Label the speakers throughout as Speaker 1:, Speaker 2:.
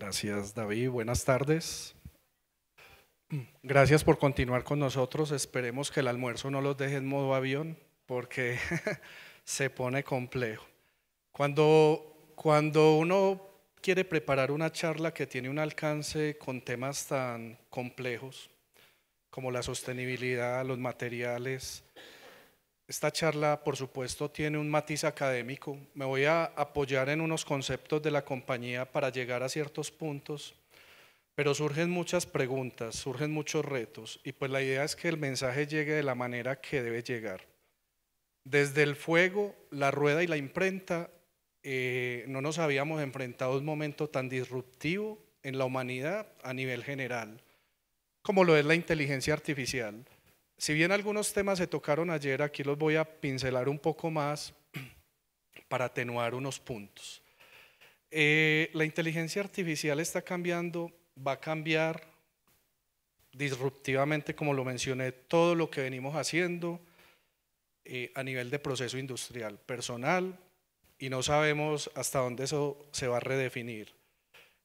Speaker 1: Gracias, David. Buenas tardes. Gracias por continuar con nosotros. Esperemos que el almuerzo no los deje en modo avión porque se pone complejo. Cuando, cuando uno quiere preparar una charla que tiene un alcance con temas tan complejos como la sostenibilidad, los materiales, esta charla, por supuesto, tiene un matiz académico. Me voy a apoyar en unos conceptos de la compañía para llegar a ciertos puntos, pero surgen muchas preguntas, surgen muchos retos, y pues la idea es que el mensaje llegue de la manera que debe llegar. Desde el fuego, la rueda y la imprenta, eh, no nos habíamos enfrentado a un momento tan disruptivo en la humanidad a nivel general, como lo es la inteligencia artificial si bien algunos temas se tocaron ayer, aquí los voy a pincelar un poco más para atenuar unos puntos. Eh, la inteligencia artificial está cambiando, va a cambiar disruptivamente, como lo mencioné, todo lo que venimos haciendo eh, a nivel de proceso industrial, personal, y no sabemos hasta dónde eso se va a redefinir.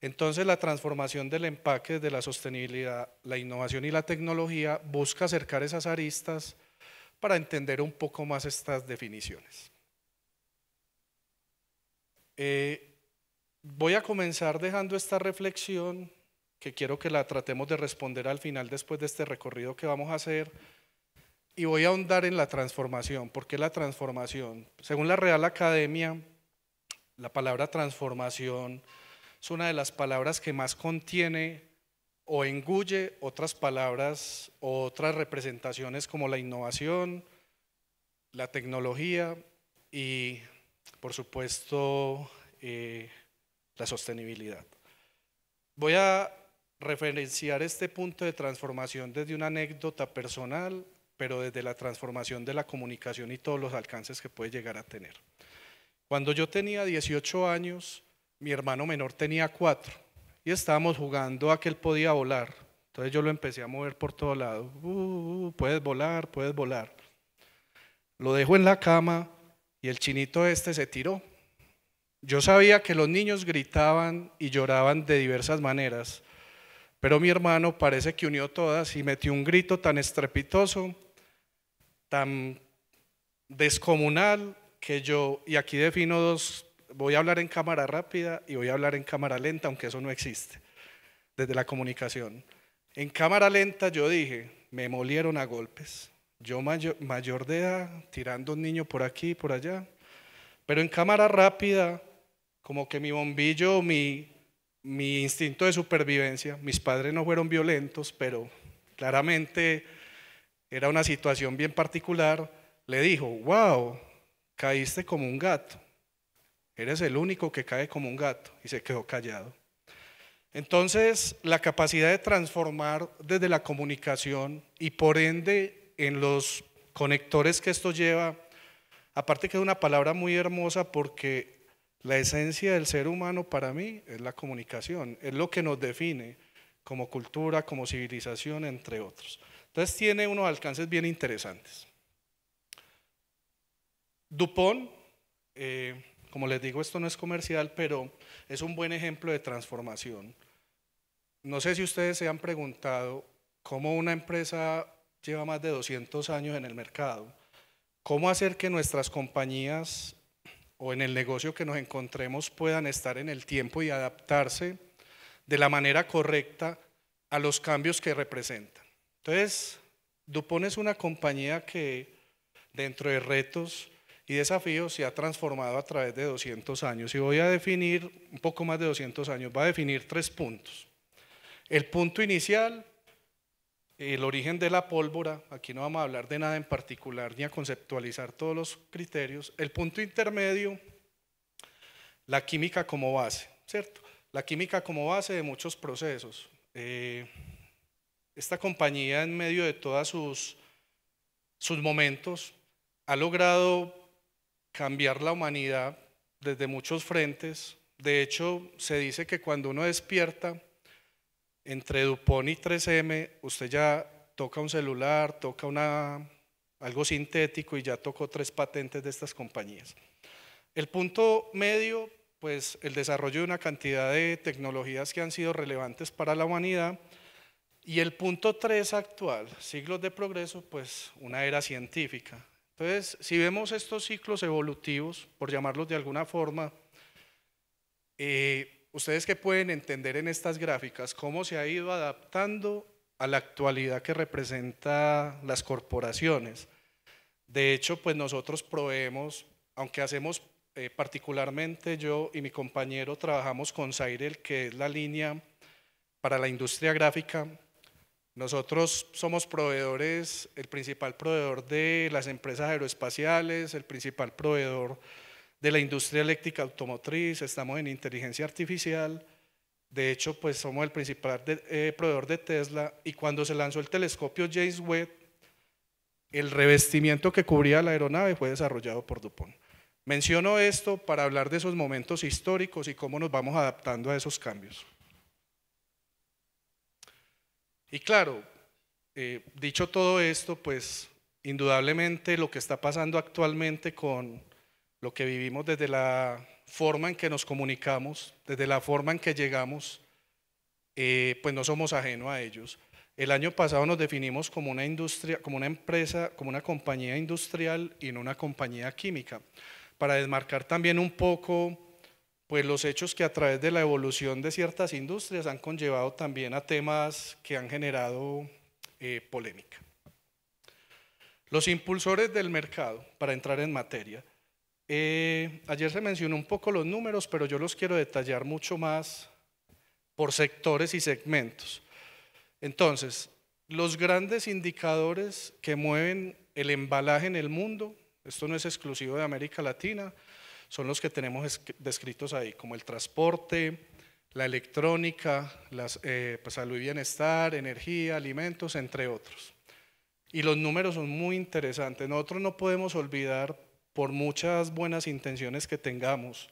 Speaker 1: Entonces la transformación del empaque de la sostenibilidad, la innovación y la tecnología busca acercar esas aristas para entender un poco más estas definiciones. Eh, voy a comenzar dejando esta reflexión que quiero que la tratemos de responder al final después de este recorrido que vamos a hacer. Y voy a ahondar en la transformación. ¿Por qué la transformación? Según la Real Academia, la palabra transformación es una de las palabras que más contiene o engulle otras palabras o otras representaciones como la innovación, la tecnología y, por supuesto, eh, la sostenibilidad. Voy a referenciar este punto de transformación desde una anécdota personal, pero desde la transformación de la comunicación y todos los alcances que puede llegar a tener. Cuando yo tenía 18 años, mi hermano menor tenía cuatro y estábamos jugando a que él podía volar. Entonces yo lo empecé a mover por todo lado. Uh, uh, uh, puedes volar, puedes volar. Lo dejo en la cama y el chinito este se tiró. Yo sabía que los niños gritaban y lloraban de diversas maneras, pero mi hermano parece que unió todas y metió un grito tan estrepitoso, tan descomunal, que yo, y aquí defino dos voy a hablar en cámara rápida y voy a hablar en cámara lenta, aunque eso no existe, desde la comunicación. En cámara lenta yo dije, me molieron a golpes. Yo mayor, de edad, tirando un niño por aquí y por allá. Pero en cámara rápida, como que mi bombillo, mi, mi instinto de supervivencia, mis padres no fueron violentos, pero claramente era una situación bien particular, le dijo, wow, caíste como un gato. Eres el único que cae como un gato y se quedó callado. Entonces, la capacidad de transformar desde la comunicación y por ende en los conectores que esto lleva, aparte que es una palabra muy hermosa porque la esencia del ser humano para mí es la comunicación, es lo que nos define como cultura, como civilización, entre otros. Entonces tiene unos alcances bien interesantes. Dupont, eh, como les digo, esto no es comercial, pero es un buen ejemplo de transformación. No sé si ustedes se han preguntado cómo una empresa lleva más de 200 años en el mercado, cómo hacer que nuestras compañías o en el negocio que nos encontremos puedan estar en el tiempo y adaptarse de la manera correcta a los cambios que representan. Entonces, Dupont es una compañía que dentro de retos y desafío se ha transformado a través de 200 años. Y voy a definir, un poco más de 200 años, va a definir tres puntos. El punto inicial, el origen de la pólvora, aquí no vamos a hablar de nada en particular ni a conceptualizar todos los criterios. El punto intermedio, la química como base, ¿cierto? La química como base de muchos procesos. Eh, esta compañía en medio de todos sus, sus momentos ha logrado cambiar la humanidad desde muchos frentes. De hecho, se dice que cuando uno despierta, entre Dupont y 3M, usted ya toca un celular, toca una, algo sintético y ya tocó tres patentes de estas compañías. El punto medio, pues el desarrollo de una cantidad de tecnologías que han sido relevantes para la humanidad. Y el punto tres actual, siglos de progreso, pues una era científica, entonces, si vemos estos ciclos evolutivos, por llamarlos de alguna forma, eh, ustedes que pueden entender en estas gráficas cómo se ha ido adaptando a la actualidad que representa las corporaciones. De hecho, pues nosotros proveemos, aunque hacemos eh, particularmente yo y mi compañero trabajamos con Zairel, que es la línea para la industria gráfica, nosotros somos proveedores, el principal proveedor de las empresas aeroespaciales, el principal proveedor de la industria eléctrica automotriz, estamos en inteligencia artificial, de hecho, pues somos el principal eh, proveedor de Tesla y cuando se lanzó el telescopio James Webb, el revestimiento que cubría la aeronave fue desarrollado por Dupont. Menciono esto para hablar de esos momentos históricos y cómo nos vamos adaptando a esos cambios. Y claro, eh, dicho todo esto, pues indudablemente lo que está pasando actualmente con lo que vivimos desde la forma en que nos comunicamos, desde la forma en que llegamos, eh, pues no somos ajeno a ellos. El año pasado nos definimos como una industria, como una empresa, como una compañía industrial y no una compañía química, para desmarcar también un poco pues los hechos que a través de la evolución de ciertas industrias han conllevado también a temas que han generado eh, polémica. Los impulsores del mercado, para entrar en materia, eh, ayer se mencionó un poco los números, pero yo los quiero detallar mucho más por sectores y segmentos. Entonces, los grandes indicadores que mueven el embalaje en el mundo, esto no es exclusivo de América Latina, son los que tenemos descritos ahí, como el transporte, la electrónica, eh, pues, salud y bienestar, energía, alimentos, entre otros. Y los números son muy interesantes. Nosotros no podemos olvidar, por muchas buenas intenciones que tengamos,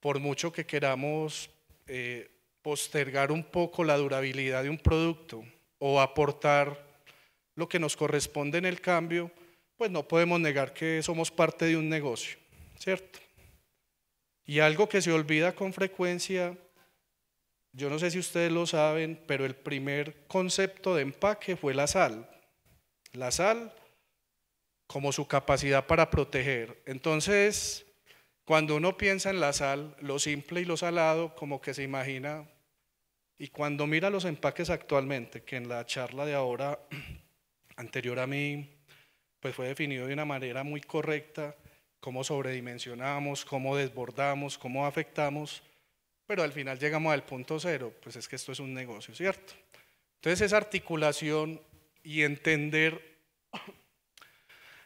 Speaker 1: por mucho que queramos eh, postergar un poco la durabilidad de un producto o aportar lo que nos corresponde en el cambio, pues no podemos negar que somos parte de un negocio, ¿cierto? Y algo que se olvida con frecuencia, yo no sé si ustedes lo saben, pero el primer concepto de empaque fue la sal. La sal como su capacidad para proteger. Entonces, cuando uno piensa en la sal, lo simple y lo salado, como que se imagina, y cuando mira los empaques actualmente, que en la charla de ahora, anterior a mí, pues fue definido de una manera muy correcta, cómo sobredimensionamos, cómo desbordamos, cómo afectamos, pero al final llegamos al punto cero, pues es que esto es un negocio, ¿cierto? Entonces esa articulación y entender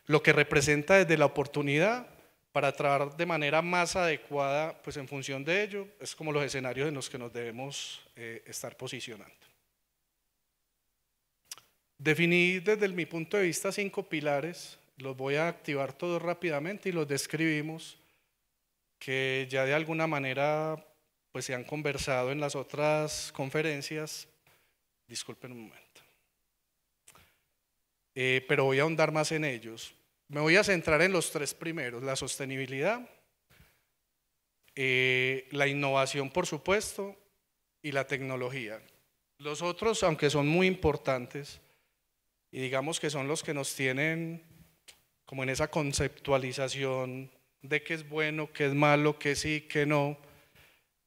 Speaker 1: lo que representa desde la oportunidad para trabajar de manera más adecuada, pues en función de ello, es como los escenarios en los que nos debemos eh, estar posicionando. Definí desde mi punto de vista cinco pilares los voy a activar todos rápidamente y los describimos que ya de alguna manera pues se han conversado en las otras conferencias. Disculpen un momento. Eh, pero voy a ahondar más en ellos. Me voy a centrar en los tres primeros, la sostenibilidad, eh, la innovación por supuesto y la tecnología. Los otros, aunque son muy importantes, y digamos que son los que nos tienen como en esa conceptualización de qué es bueno, qué es malo, qué sí, qué no,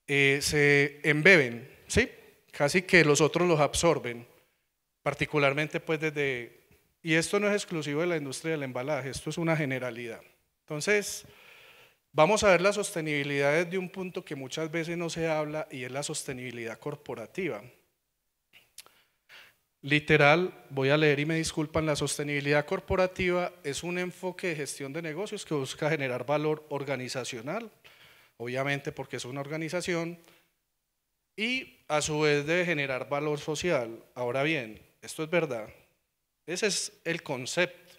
Speaker 1: eh, se embeben, ¿sí? Casi que los otros los absorben, particularmente pues desde, y esto no es exclusivo de la industria del embalaje, esto es una generalidad. Entonces, vamos a ver la sostenibilidad desde un punto que muchas veces no se habla y es la sostenibilidad corporativa. Literal, voy a leer y me disculpan, la sostenibilidad corporativa es un enfoque de gestión de negocios que busca generar valor organizacional, obviamente porque es una organización, y a su vez de generar valor social. Ahora bien, esto es verdad, ese es el concepto.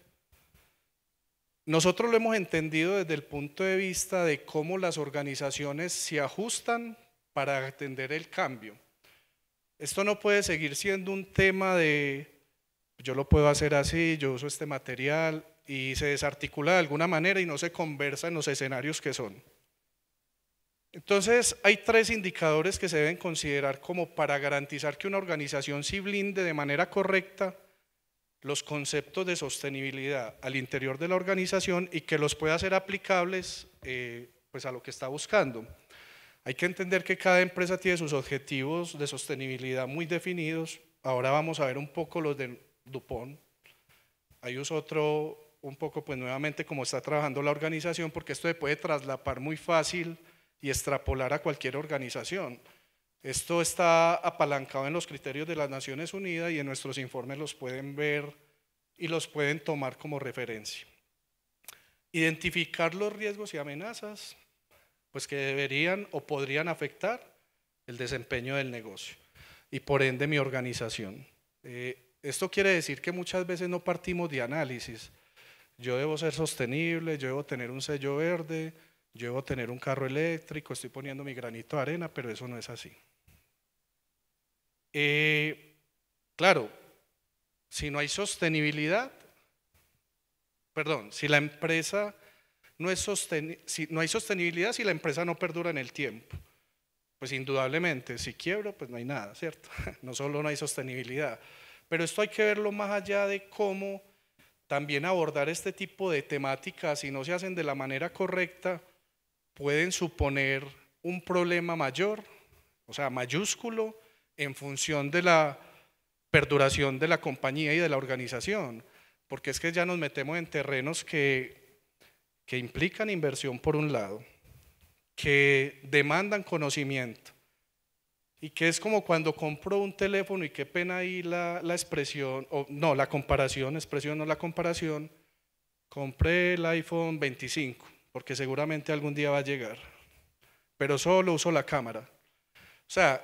Speaker 1: Nosotros lo hemos entendido desde el punto de vista de cómo las organizaciones se ajustan para atender el cambio esto no puede seguir siendo un tema de yo lo puedo hacer así, yo uso este material y se desarticula de alguna manera y no se conversa en los escenarios que son. Entonces, hay tres indicadores que se deben considerar como para garantizar que una organización sí blinde de manera correcta los conceptos de sostenibilidad al interior de la organización y que los pueda hacer aplicables eh, pues a lo que está buscando. Hay que entender que cada empresa tiene sus objetivos de sostenibilidad muy definidos. Ahora vamos a ver un poco los de Dupont. Hay otro, un poco pues nuevamente cómo está trabajando la organización, porque esto se puede traslapar muy fácil y extrapolar a cualquier organización. Esto está apalancado en los criterios de las Naciones Unidas y en nuestros informes los pueden ver y los pueden tomar como referencia. Identificar los riesgos y amenazas, pues que deberían o podrían afectar el desempeño del negocio y por ende mi organización. Eh, esto quiere decir que muchas veces no partimos de análisis. Yo debo ser sostenible, yo debo tener un sello verde, yo debo tener un carro eléctrico, estoy poniendo mi granito de arena, pero eso no es así. Eh, claro, si no hay sostenibilidad, perdón, si la empresa no, hay sostenibilidad si la empresa no perdura en el tiempo. Pues indudablemente, si quiebro, pues no hay nada, ¿cierto? No solo no hay sostenibilidad. Pero esto hay que verlo más allá de cómo también abordar este tipo de temáticas, si no se hacen de la manera correcta, pueden suponer un problema mayor, o sea, mayúsculo, en función de la perduración de la compañía y de la organización. Porque es que ya nos metemos en terrenos que que implican inversión por un lado, que demandan conocimiento y que es como cuando compro un teléfono y qué pena ahí la, expresión, o no, la comparación, expresión no la comparación, compré el iPhone 25 porque seguramente algún día va a llegar, pero solo uso la cámara. O sea,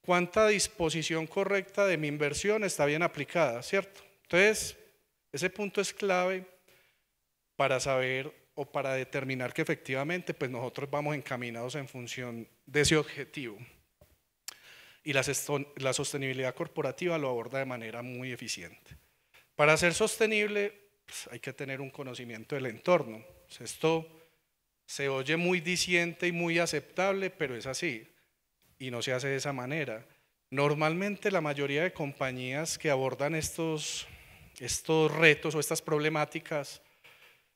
Speaker 1: cuánta disposición correcta de mi inversión está bien aplicada, ¿cierto? Entonces, ese punto es clave para saber o para determinar que efectivamente pues nosotros vamos encaminados en función de ese objetivo. Y la, sostenibilidad corporativa lo aborda de manera muy eficiente. Para ser sostenible pues, hay que tener un conocimiento del entorno. Pues, esto se oye muy diciente y muy aceptable, pero es así. Y no se hace de esa manera. Normalmente la mayoría de compañías que abordan estos, estos retos o estas problemáticas,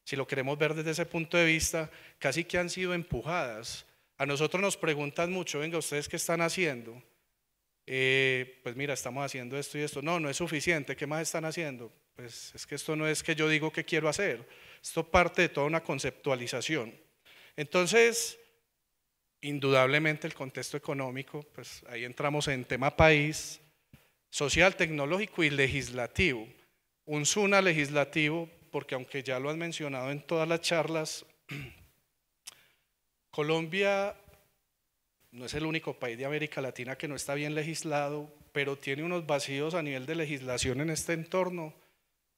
Speaker 1: si lo queremos ver desde ese punto de vista, casi que han sido empujadas. A nosotros nos preguntan mucho, venga, ¿ustedes qué están haciendo? Eh, pues mira, estamos haciendo esto y esto. No, no es suficiente. ¿Qué más están haciendo? Pues es que esto no es que yo digo que quiero hacer. Esto parte de toda una conceptualización. Entonces, indudablemente el contexto económico, pues ahí entramos en tema país, social, tecnológico y legislativo. Un SUNA legislativo porque aunque ya lo han mencionado en todas las charlas, Colombia no es el único país de América Latina que no está bien legislado, pero tiene unos vacíos a nivel de legislación en este entorno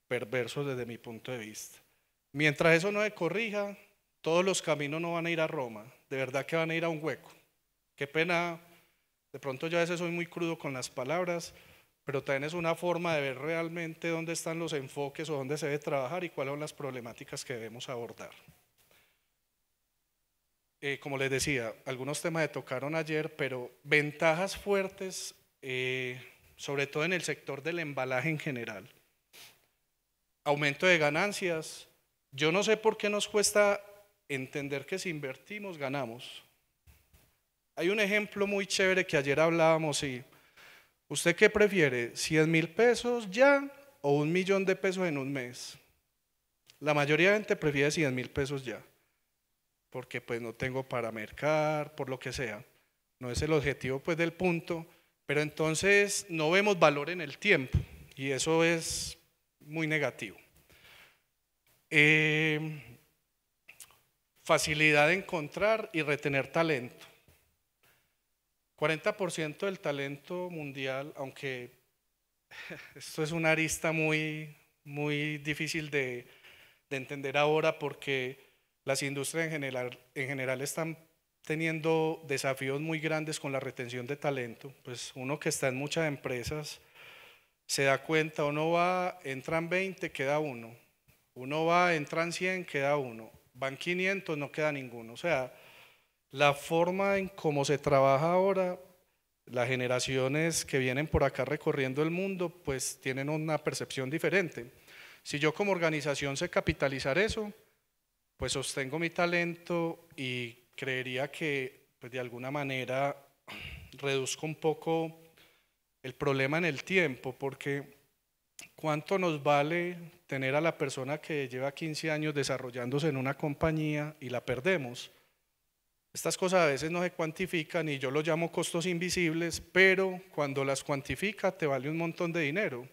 Speaker 1: perversos desde mi punto de vista. Mientras eso no se corrija, todos los caminos no van a ir a Roma, de verdad que van a ir a un hueco. Qué pena, de pronto yo a veces soy muy crudo con las palabras, pero también es una forma de ver realmente dónde están los enfoques o dónde se debe trabajar y cuáles son las problemáticas que debemos abordar. Eh, como les decía, algunos temas se tocaron ayer, pero ventajas fuertes, eh, sobre todo en el sector del embalaje en general. Aumento de ganancias. Yo no sé por qué nos cuesta entender que si invertimos, ganamos. Hay un ejemplo muy chévere que ayer hablábamos y ¿Usted qué prefiere? ¿100 mil pesos ya o un millón de pesos en un mes? La mayoría de gente prefiere 100 mil pesos ya, porque pues no tengo para mercar, por lo que sea. No es el objetivo pues del punto, pero entonces no vemos valor en el tiempo y eso es muy negativo. Eh, facilidad de encontrar y retener talento. 40% del talento mundial, aunque esto es una arista muy, muy difícil de, entender ahora porque las industrias en general, en general están teniendo desafíos muy grandes con la retención de talento. Pues uno que está en muchas empresas se da cuenta, uno va, entran 20, queda uno. Uno va, entran 100, queda uno. Van 500, no queda ninguno. O sea, la forma en cómo se trabaja ahora, las generaciones que vienen por acá recorriendo el mundo, pues tienen una percepción diferente. Si yo como organización sé capitalizar eso, pues sostengo mi talento y creería que pues de alguna manera reduzco un poco el problema en el tiempo, porque ¿cuánto nos vale tener a la persona que lleva 15 años desarrollándose en una compañía y la perdemos? Estas cosas a veces no se cuantifican y yo lo llamo costos invisibles, pero cuando las cuantifica te vale un montón de dinero.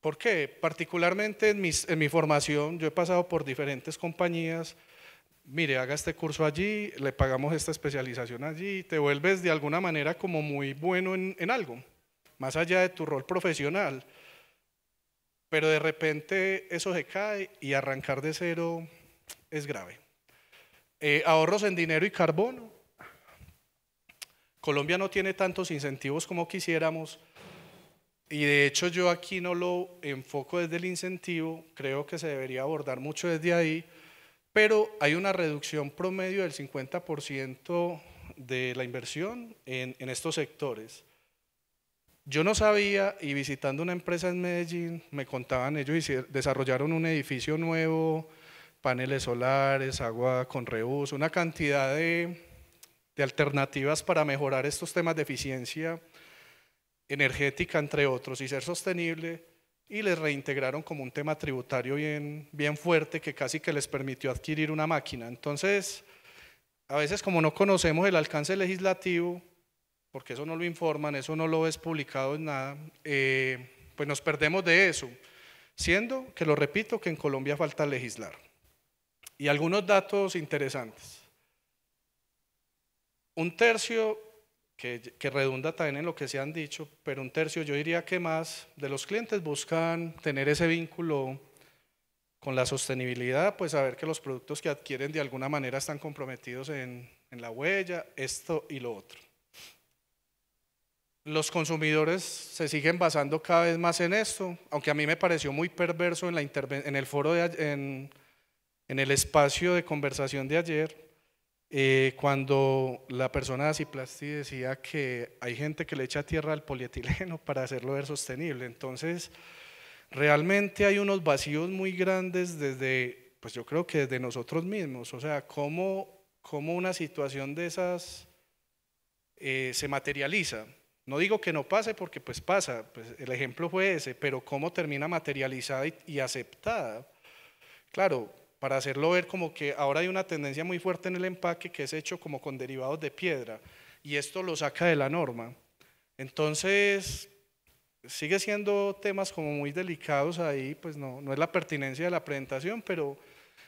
Speaker 1: ¿Por qué? Particularmente en, mis, en mi formación, yo he pasado por diferentes compañías. Mire, haga este curso allí, le pagamos esta especialización allí, te vuelves de alguna manera como muy bueno en algo, más allá de tu rol profesional. Pero de repente eso se cae y arrancar de cero es grave. Eh, ahorros en dinero y carbono. Colombia no tiene tantos incentivos como quisiéramos y de hecho yo aquí no lo enfoco desde el incentivo, creo que se debería abordar mucho desde ahí, pero hay una reducción promedio del 50% de la inversión en, estos sectores. Yo no sabía y visitando una empresa en Medellín me contaban ellos y desarrollaron un edificio nuevo paneles solares, agua con reuso, una cantidad de, alternativas para mejorar estos temas de eficiencia energética, entre otros, y ser sostenible, y les reintegraron como un tema tributario bien, bien fuerte que casi que les permitió adquirir una máquina. Entonces, a veces como no conocemos el alcance legislativo, porque eso no lo informan, eso no lo ves publicado en nada, eh, pues nos perdemos de eso, siendo que, lo repito, que en Colombia falta legislar y algunos datos interesantes. Un tercio, que, redunda también en lo que se han dicho, pero un tercio yo diría que más de los clientes buscan tener ese vínculo con la sostenibilidad, pues saber que los productos que adquieren de alguna manera están comprometidos en, en la huella, esto y lo otro. Los consumidores se siguen basando cada vez más en esto, aunque a mí me pareció muy perverso en, la en el foro de, en, en el espacio de conversación de ayer, eh, cuando la persona de Ciplasti decía que hay gente que le echa tierra al polietileno para hacerlo ver sostenible. Entonces, realmente hay unos vacíos muy grandes desde, pues yo creo que desde nosotros mismos. O sea, cómo, cómo una situación de esas eh, se materializa. No digo que no pase porque pues pasa, pues el ejemplo fue ese, pero cómo termina materializada y aceptada. Claro, para hacerlo ver como que ahora hay una tendencia muy fuerte en el empaque que es hecho como con derivados de piedra y esto lo saca de la norma. Entonces, sigue siendo temas como muy delicados ahí, pues no, no es la pertinencia de la presentación, pero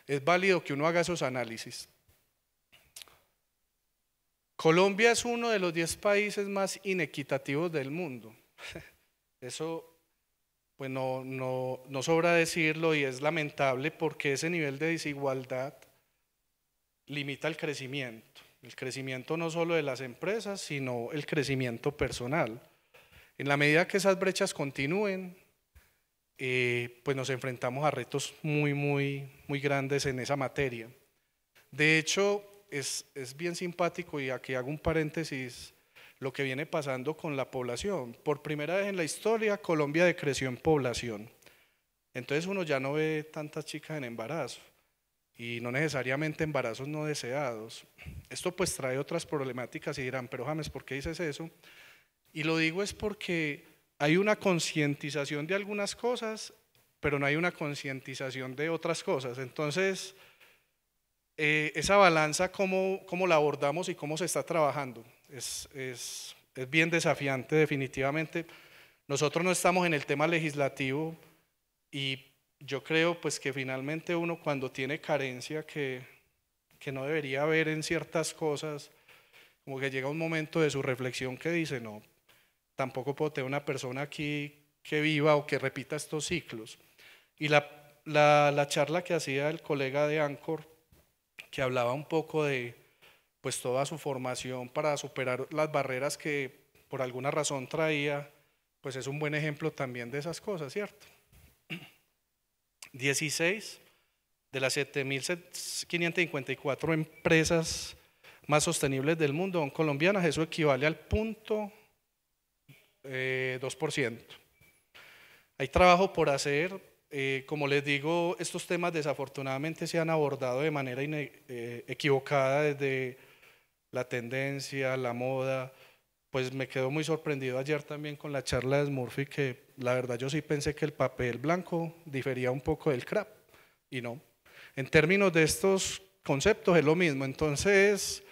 Speaker 1: es válido que uno haga esos análisis. Colombia es uno de los 10 países más inequitativos del mundo. Eso pues no, no, sobra decirlo y es lamentable porque ese nivel de desigualdad limita el crecimiento, el crecimiento no solo de las empresas, sino el crecimiento personal. En la medida que esas brechas continúen, eh, pues nos enfrentamos a retos muy, muy, muy grandes en esa materia. De hecho, es, es bien simpático y aquí hago un paréntesis lo que viene pasando con la población. Por primera vez en la historia, Colombia decreció en población. Entonces uno ya no ve tantas chicas en embarazo y no necesariamente embarazos no deseados. Esto pues trae otras problemáticas y dirán, pero James, ¿por qué dices eso? Y lo digo es porque hay una concientización de algunas cosas, pero no hay una concientización de otras cosas. Entonces, eh, esa balanza, ¿cómo, ¿cómo la abordamos y cómo se está trabajando? es, es, bien desafiante definitivamente. Nosotros no estamos en el tema legislativo y yo creo pues que finalmente uno cuando tiene carencia que, que no debería haber en ciertas cosas, como que llega un momento de su reflexión que dice, no, tampoco puedo tener una persona aquí que viva o que repita estos ciclos. Y la, la charla que hacía el colega de Ancor, que hablaba un poco de, pues toda su formación para superar las barreras que por alguna razón traía, pues es un buen ejemplo también de esas cosas, ¿cierto? 16 de las 7.554 empresas más sostenibles del mundo son colombianas, eso equivale al punto 2%. Eh, Hay trabajo por hacer, eh, como les digo, estos temas desafortunadamente se han abordado de manera eh, equivocada desde la tendencia, la moda. Pues me quedó muy sorprendido ayer también con la charla de Murphy que la verdad yo sí pensé que el papel blanco difería un poco del crap, y no. En términos de estos conceptos es lo mismo, entonces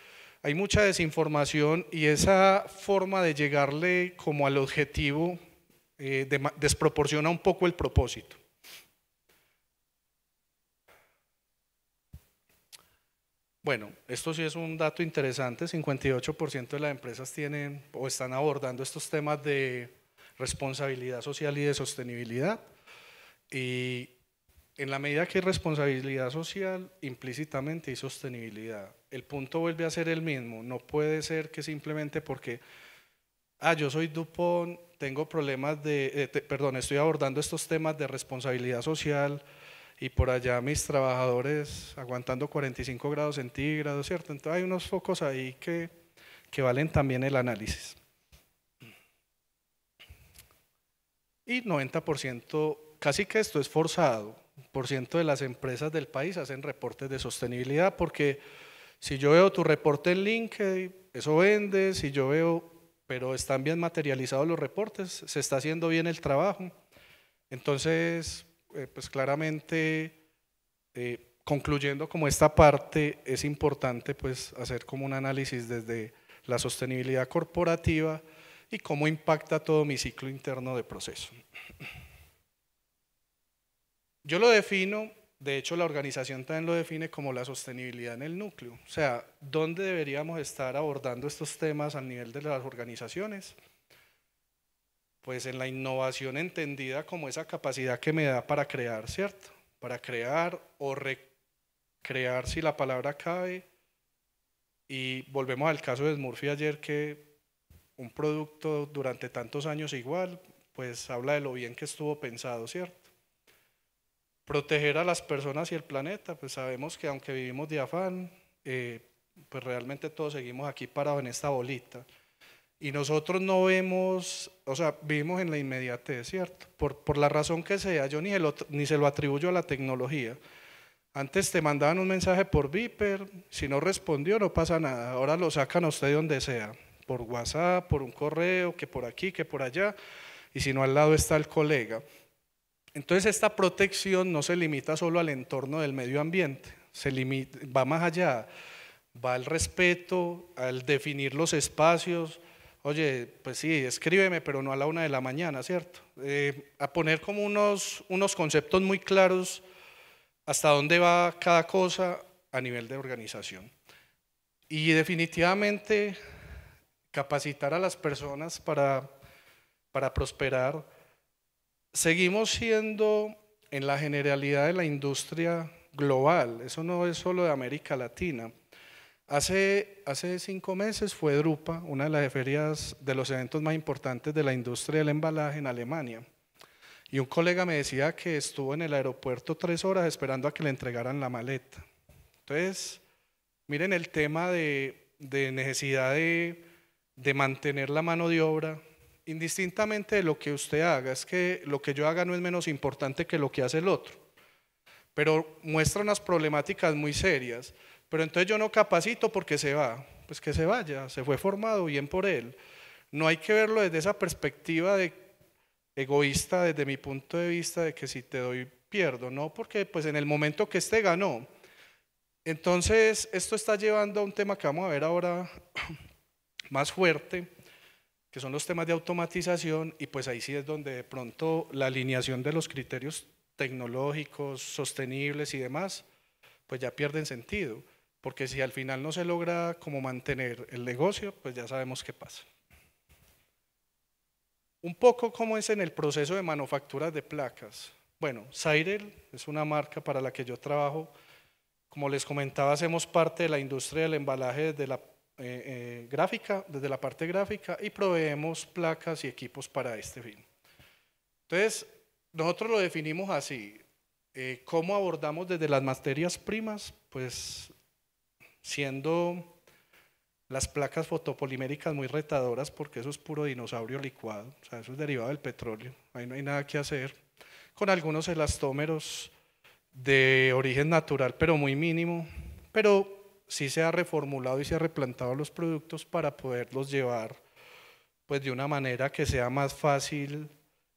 Speaker 1: hay mucha desinformación y esa forma de llegarle como al objetivo eh, desproporciona un poco el propósito. Bueno, esto sí es un dato interesante, 58% de las empresas tienen o están abordando estos temas de responsabilidad social y de sostenibilidad. Y en la medida que hay responsabilidad social, implícitamente hay sostenibilidad. El punto vuelve a ser el mismo, no puede ser que simplemente porque, ah, yo soy Dupont, tengo problemas de, eh, perdón, estoy abordando estos temas de responsabilidad social, y por allá mis trabajadores aguantando 45 grados centígrados, ¿cierto? Entonces hay unos focos ahí que, que valen también el análisis. Y 90%, casi que esto es forzado, por ciento de las empresas del país hacen reportes de sostenibilidad porque si yo veo tu reporte en LinkedIn, eso vende, si yo veo, pero están bien materializados los reportes, se está haciendo bien el trabajo. Entonces, eh, pues claramente, eh, concluyendo como esta parte, es importante pues hacer como un análisis desde la sostenibilidad corporativa y cómo impacta todo mi ciclo interno de proceso. Yo lo defino, de hecho la organización también lo define como la sostenibilidad en el núcleo, o sea, ¿dónde deberíamos estar abordando estos temas a nivel de las organizaciones? pues en la innovación entendida como esa capacidad que me da para crear, ¿cierto? Para crear o recrear si la palabra cabe. Y volvemos al caso de Smurfy ayer que un producto durante tantos años igual, pues habla de lo bien que estuvo pensado, ¿cierto? Proteger a las personas y el planeta, pues sabemos que aunque vivimos de afán, eh, pues realmente todos seguimos aquí parados en esta bolita. Y nosotros no vemos, o sea, vivimos en la inmediatez, ¿cierto? Por, por la razón que sea, yo ni se, lo, ni se lo atribuyo a la tecnología. Antes te mandaban un mensaje por Viper, si no respondió no pasa nada, ahora lo sacan a usted donde sea, por WhatsApp, por un correo, que por aquí, que por allá, y si no al lado está el colega. Entonces esta protección no se limita solo al entorno del medio ambiente, se va más allá, va al respeto, al definir los espacios, oye, pues sí, escríbeme, pero no a la una de la mañana, ¿cierto? Eh, a poner como unos, unos conceptos muy claros hasta dónde va cada cosa a nivel de organización. Y definitivamente capacitar a las personas para, para prosperar. Seguimos siendo en la generalidad de la industria global, eso no es solo de América Latina. Hace, hace cinco meses fue Drupa, una de las ferias de los eventos más importantes de la industria del embalaje en Alemania. Y un colega me decía que estuvo en el aeropuerto tres horas esperando a que le entregaran la maleta. Entonces, miren el tema de, necesidad de, de mantener la mano de obra, indistintamente de lo que usted haga, es que lo que yo haga no es menos importante que lo que hace el otro, pero muestra unas problemáticas muy serias. Pero entonces yo no capacito porque se va. Pues que se vaya, se fue formado bien por él. No hay que verlo desde esa perspectiva de egoísta, desde mi punto de vista, de que si te doy, pierdo, ¿no? Porque pues en el momento que este ganó. Entonces, esto está llevando a un tema que vamos a ver ahora más fuerte, que son los temas de automatización, y pues ahí sí es donde de pronto la alineación de los criterios tecnológicos, sostenibles y demás, pues ya pierden sentido porque si al final no se logra como mantener el negocio, pues ya sabemos qué pasa. Un poco como es en el proceso de manufactura de placas. Bueno, Sairel es una marca para la que yo trabajo. Como les comentaba, hacemos parte de la industria del embalaje desde la eh, eh, gráfica, desde la parte gráfica, y proveemos placas y equipos para este fin. Entonces, nosotros lo definimos así. Eh, ¿Cómo abordamos desde las materias primas? Pues siendo las placas fotopoliméricas muy retadoras porque eso es puro dinosaurio licuado, o sea, eso es derivado del petróleo, ahí no hay nada que hacer, con algunos elastómeros de origen natural, pero muy mínimo, pero sí se ha reformulado y se ha replantado los productos para poderlos llevar pues de una manera que sea más fácil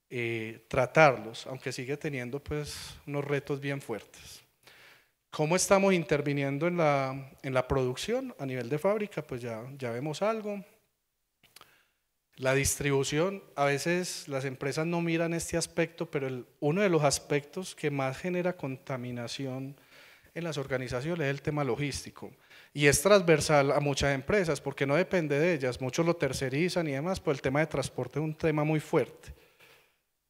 Speaker 1: eh, tratarlos, aunque sigue teniendo pues unos retos bien fuertes. ¿Cómo estamos interviniendo en la, en la producción a nivel de fábrica? Pues ya, ya vemos algo. La distribución, a veces las empresas no miran este aspecto, pero uno de los aspectos que más genera contaminación en las organizaciones es el tema logístico. Y es transversal a muchas empresas porque no depende de ellas, muchos lo tercerizan y demás, pero el tema de transporte es un tema muy fuerte.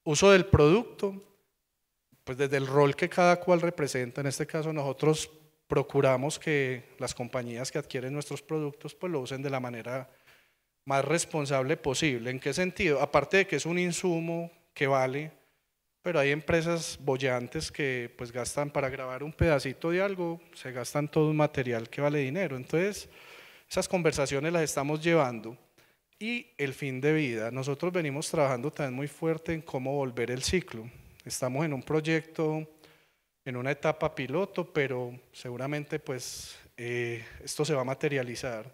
Speaker 1: Uso del producto pues desde el rol que cada cual representa, en este caso nosotros procuramos que las compañías que adquieren nuestros productos pues lo usen de la manera más responsable posible. ¿En qué sentido? Aparte de que es un insumo que vale, pero hay empresas bollantes que pues gastan para grabar un pedacito de algo, se gastan todo un material que vale dinero. Entonces, esas conversaciones las estamos llevando. Y el fin de vida, nosotros venimos trabajando también muy fuerte en cómo volver el ciclo. Estamos en un proyecto, en una etapa piloto, pero seguramente pues eh, esto se va a materializar.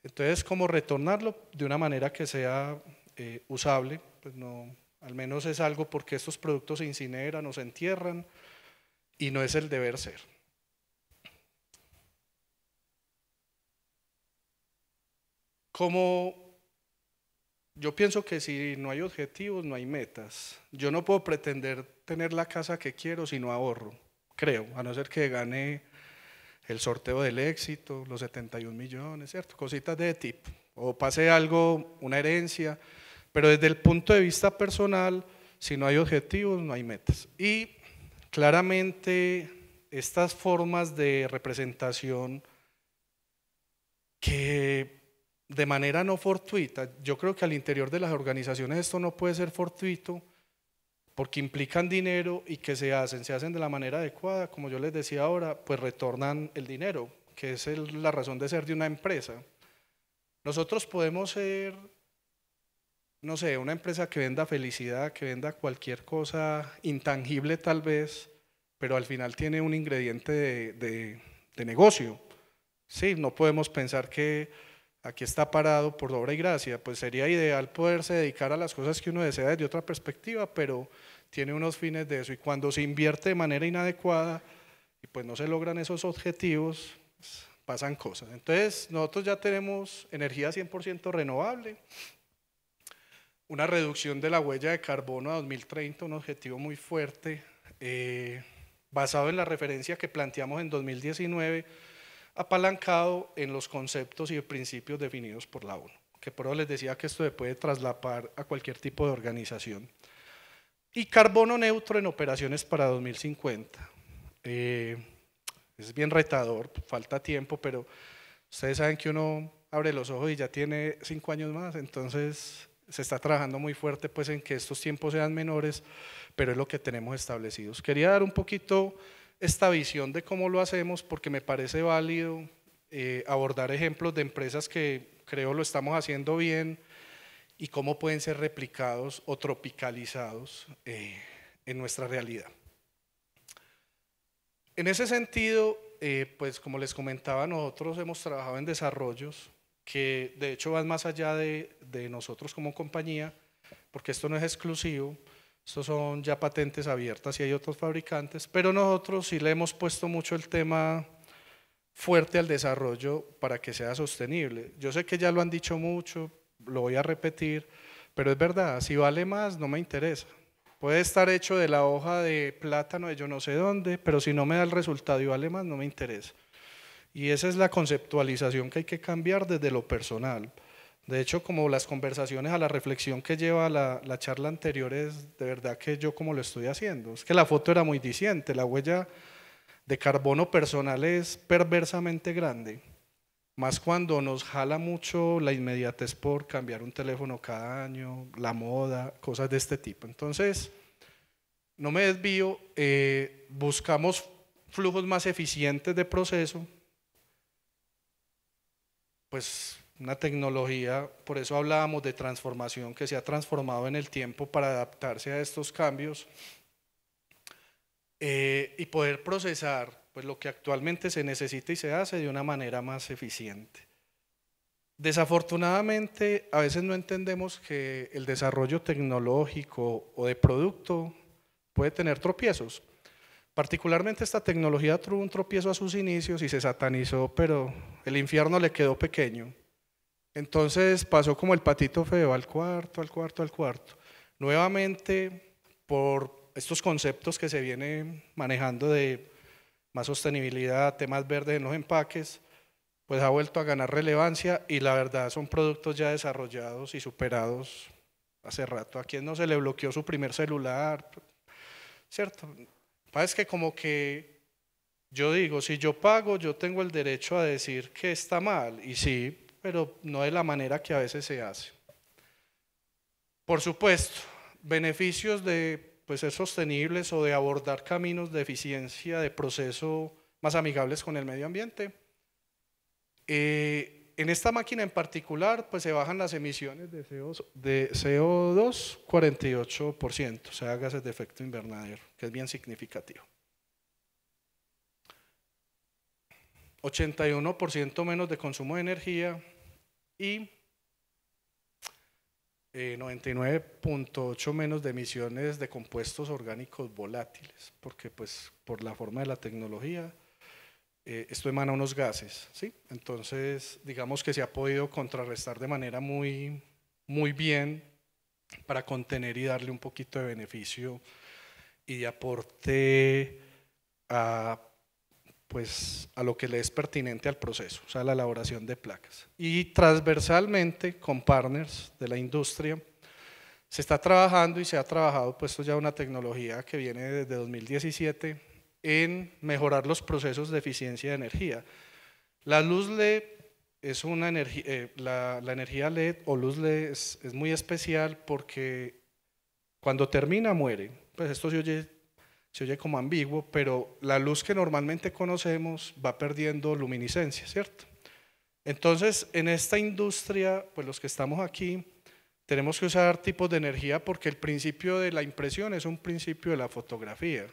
Speaker 1: Entonces, cómo retornarlo de una manera que sea eh, usable, pues no, al menos es algo porque estos productos se incineran o se entierran y no es el deber ser. Como yo pienso que si no hay objetivos, no hay metas. Yo no puedo pretender tener la casa que quiero si no ahorro, creo, a no ser que gane el sorteo del éxito, los 71 millones, ¿cierto? Cositas de tipo. O pase algo, una herencia. Pero desde el punto de vista personal, si no hay objetivos, no hay metas. Y claramente estas formas de representación que de manera no fortuita. Yo creo que al interior de las organizaciones esto no puede ser fortuito porque implican dinero y que se hacen, se hacen de la manera adecuada, como yo les decía ahora, pues retornan el dinero, que es la razón de ser de una empresa. Nosotros podemos ser, no sé, una empresa que venda felicidad, que venda cualquier cosa intangible tal vez, pero al final tiene un ingrediente de, de negocio. Sí, no podemos pensar que aquí está parado por obra y gracia, pues sería ideal poderse dedicar a las cosas que uno desea desde otra perspectiva, pero tiene unos fines de eso y cuando se invierte de manera inadecuada y pues no se logran esos objetivos, pues, pasan cosas. Entonces, nosotros ya tenemos energía 100% renovable, una reducción de la huella de carbono a 2030, un objetivo muy fuerte, eh, basado en la referencia que planteamos en 2019 apalancado en los conceptos y principios definidos por la ONU, que por eso les decía que esto se puede traslapar a cualquier tipo de organización. Y carbono neutro en operaciones para 2050. Eh, es bien retador, falta tiempo, pero ustedes saben que uno abre los ojos y ya tiene cinco años más, entonces se está trabajando muy fuerte pues en que estos tiempos sean menores, pero es lo que tenemos establecidos. Quería dar un poquito esta visión de cómo lo hacemos porque me parece válido eh, abordar ejemplos de empresas que creo lo estamos haciendo bien y cómo pueden ser replicados o tropicalizados eh, en nuestra realidad. En ese sentido, eh, pues como les comentaba, nosotros hemos trabajado en desarrollos que de hecho van más allá de nosotros como compañía, porque esto no es exclusivo, estos son ya patentes abiertas y hay otros fabricantes, pero nosotros sí le hemos puesto mucho el tema fuerte al desarrollo para que sea sostenible. Yo sé que ya lo han dicho mucho, lo voy a repetir, pero es verdad, si vale más no me interesa. Puede estar hecho de la hoja de plátano de yo no sé dónde, pero si no me da el resultado y vale más no me interesa. Y esa es la conceptualización que hay que cambiar desde lo personal. De hecho, como las conversaciones a la reflexión que lleva la, charla anterior es de verdad que yo como lo estoy haciendo. Es que la foto era muy diciente, la huella de carbono personal es perversamente grande, más cuando nos jala mucho la inmediatez por cambiar un teléfono cada año, la moda, cosas de este tipo. Entonces, no me desvío, eh, buscamos flujos más eficientes de proceso, pues una tecnología, por eso hablábamos de transformación, que se ha transformado en el tiempo para adaptarse a estos cambios eh, y poder procesar pues, lo que actualmente se necesita y se hace de una manera más eficiente. Desafortunadamente, a veces no entendemos que el desarrollo tecnológico o de producto puede tener tropiezos. Particularmente esta tecnología tuvo un tropiezo a sus inicios y se satanizó, pero el infierno le quedó pequeño. Entonces pasó como el patito feo, al cuarto, al cuarto, al cuarto. Nuevamente, por estos conceptos que se vienen manejando de más sostenibilidad, temas verdes en los empaques, pues ha vuelto a ganar relevancia y la verdad son productos ya desarrollados y superados hace rato. ¿A quién no se le bloqueó su primer celular? ¿Cierto? Es que como que yo digo, si yo pago, yo tengo el derecho a decir que está mal. Y sí, pero no de la manera que a veces se hace. Por supuesto, beneficios de pues, ser sostenibles o de abordar caminos de eficiencia, de proceso más amigables con el medio ambiente. Eh, en esta máquina en particular, pues se bajan las emisiones de de CO2 48%, o sea, gases de efecto invernadero, que es bien significativo. 81% menos de consumo de energía, y 99.8 eh, menos de emisiones de compuestos orgánicos volátiles, porque pues por la forma de la tecnología eh, esto emana unos gases, ¿sí? Entonces, digamos que se ha podido contrarrestar de manera muy, muy bien para contener y darle un poquito de beneficio y de aporte a pues a lo que le es pertinente al proceso, o sea, la elaboración de placas. Y transversalmente con partners de la industria se está trabajando y se ha trabajado, puesto pues, ya una tecnología que viene desde 2017 en mejorar los procesos de eficiencia de energía. La luz LED es una energía, eh, la, energía LED o luz LED es muy especial porque cuando termina muere, pues esto se oye se oye como ambiguo, pero la luz que normalmente conocemos va perdiendo luminiscencia, ¿cierto? Entonces, en esta industria, pues los que estamos aquí, tenemos que usar tipos de energía porque el principio de la impresión es un principio de la fotografía,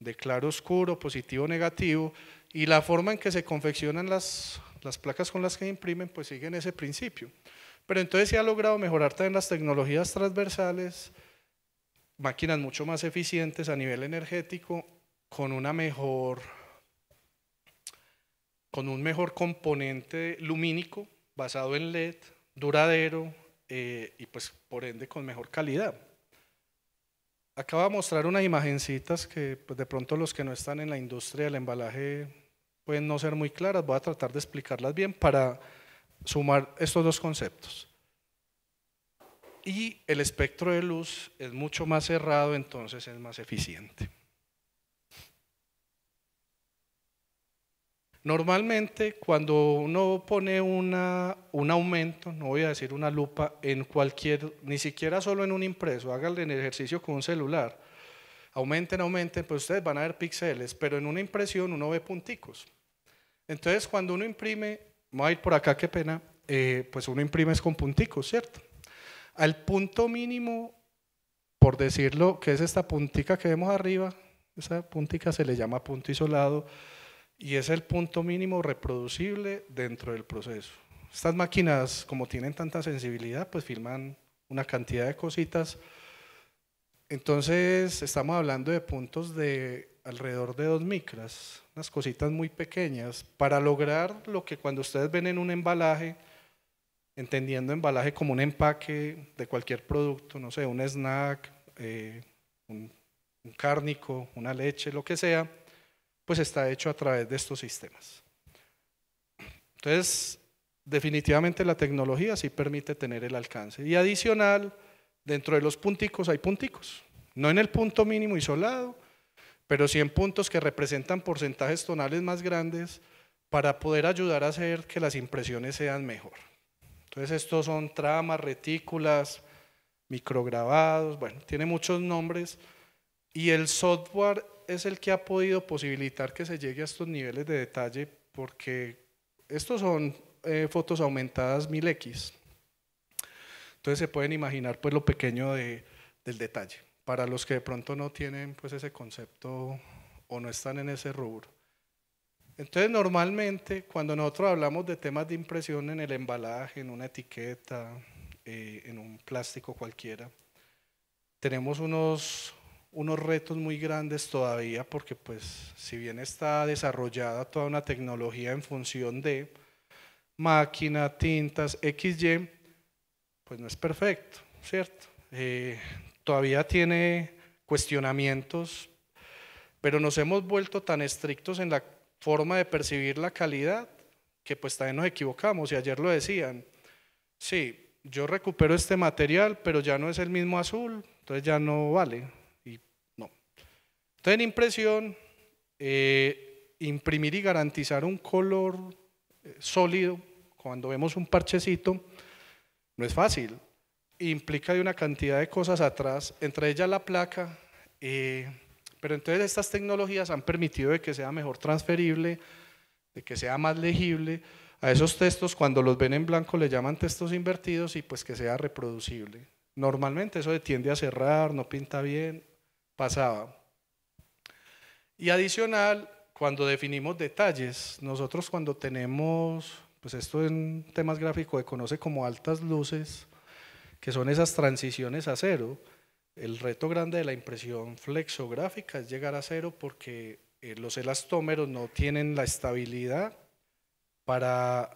Speaker 1: de claro oscuro, positivo, negativo, y la forma en que se confeccionan las, las placas con las que imprimen, pues siguen ese principio. Pero entonces se ha logrado mejorar también las tecnologías transversales, máquinas mucho más eficientes a nivel energético, con una mejor con un mejor componente lumínico basado en LED, duradero eh, y pues por ende con mejor calidad. Acaba de mostrar unas imagencitas que pues, de pronto los que no están en la industria del embalaje pueden no ser muy claras, voy a tratar de explicarlas bien para sumar estos dos conceptos y el espectro de luz es mucho más cerrado, entonces es más eficiente. Normalmente cuando uno pone un aumento, no voy a decir una lupa, en cualquier, ni siquiera solo en un impreso, háganle el ejercicio con un celular, aumenten, aumenten, pues ustedes van a ver píxeles, pero en una impresión uno ve punticos. Entonces cuando uno imprime, voy a ir por acá, qué pena, eh, pues uno imprime es con punticos, ¿cierto? al punto mínimo, por decirlo, que es esta puntica que vemos arriba, esa puntica se le llama punto isolado y es el punto mínimo reproducible dentro del proceso. Estas máquinas, como tienen tanta sensibilidad, pues filman una cantidad de cositas. Entonces, estamos hablando de puntos de alrededor de dos micras, unas cositas muy pequeñas, para lograr lo que cuando ustedes ven en un embalaje, entendiendo embalaje como un empaque de cualquier producto, no sé, un snack, eh, un, cárnico, una leche, lo que sea, pues está hecho a través de estos sistemas. Entonces, definitivamente la tecnología sí permite tener el alcance. Y adicional, dentro de los punticos hay punticos, no en el punto mínimo isolado, pero sí en puntos que representan porcentajes tonales más grandes para poder ayudar a hacer que las impresiones sean mejor. Entonces estos son tramas, retículas, micrograbados, bueno, tiene muchos nombres y el software es el que ha podido posibilitar que se llegue a estos niveles de detalle porque estos son eh, fotos aumentadas 1000x. Entonces se pueden imaginar pues lo pequeño del detalle para los que de pronto no tienen pues ese concepto o no están en ese rubro. Entonces, normalmente, cuando nosotros hablamos de temas de impresión en el embalaje, en una etiqueta, eh, en un plástico cualquiera, tenemos unos, unos retos muy grandes todavía, porque pues si bien está desarrollada toda una tecnología en función de máquina, tintas, XY, pues no es perfecto, ¿cierto? Eh, todavía tiene cuestionamientos, pero nos hemos vuelto tan estrictos en la forma de percibir la calidad, que pues también nos equivocamos y ayer lo decían, sí, yo recupero este material, pero ya no es el mismo azul, entonces ya no vale. Y no. Entonces en impresión, eh, imprimir y garantizar un color eh, sólido cuando vemos un parchecito, no es fácil. Implica de una cantidad de cosas atrás, entre ellas la placa. Eh, pero entonces estas tecnologías han permitido de que sea mejor transferible, de que sea más legible. A esos textos cuando los ven en blanco le llaman textos invertidos y pues que sea reproducible. Normalmente eso tiende a cerrar, no pinta bien, pasaba. Y adicional, cuando definimos detalles, nosotros cuando tenemos, pues esto en temas gráficos se conoce como altas luces, que son esas transiciones a cero, el reto grande de la impresión flexográfica es llegar a cero porque eh, los elastómeros no tienen la estabilidad para,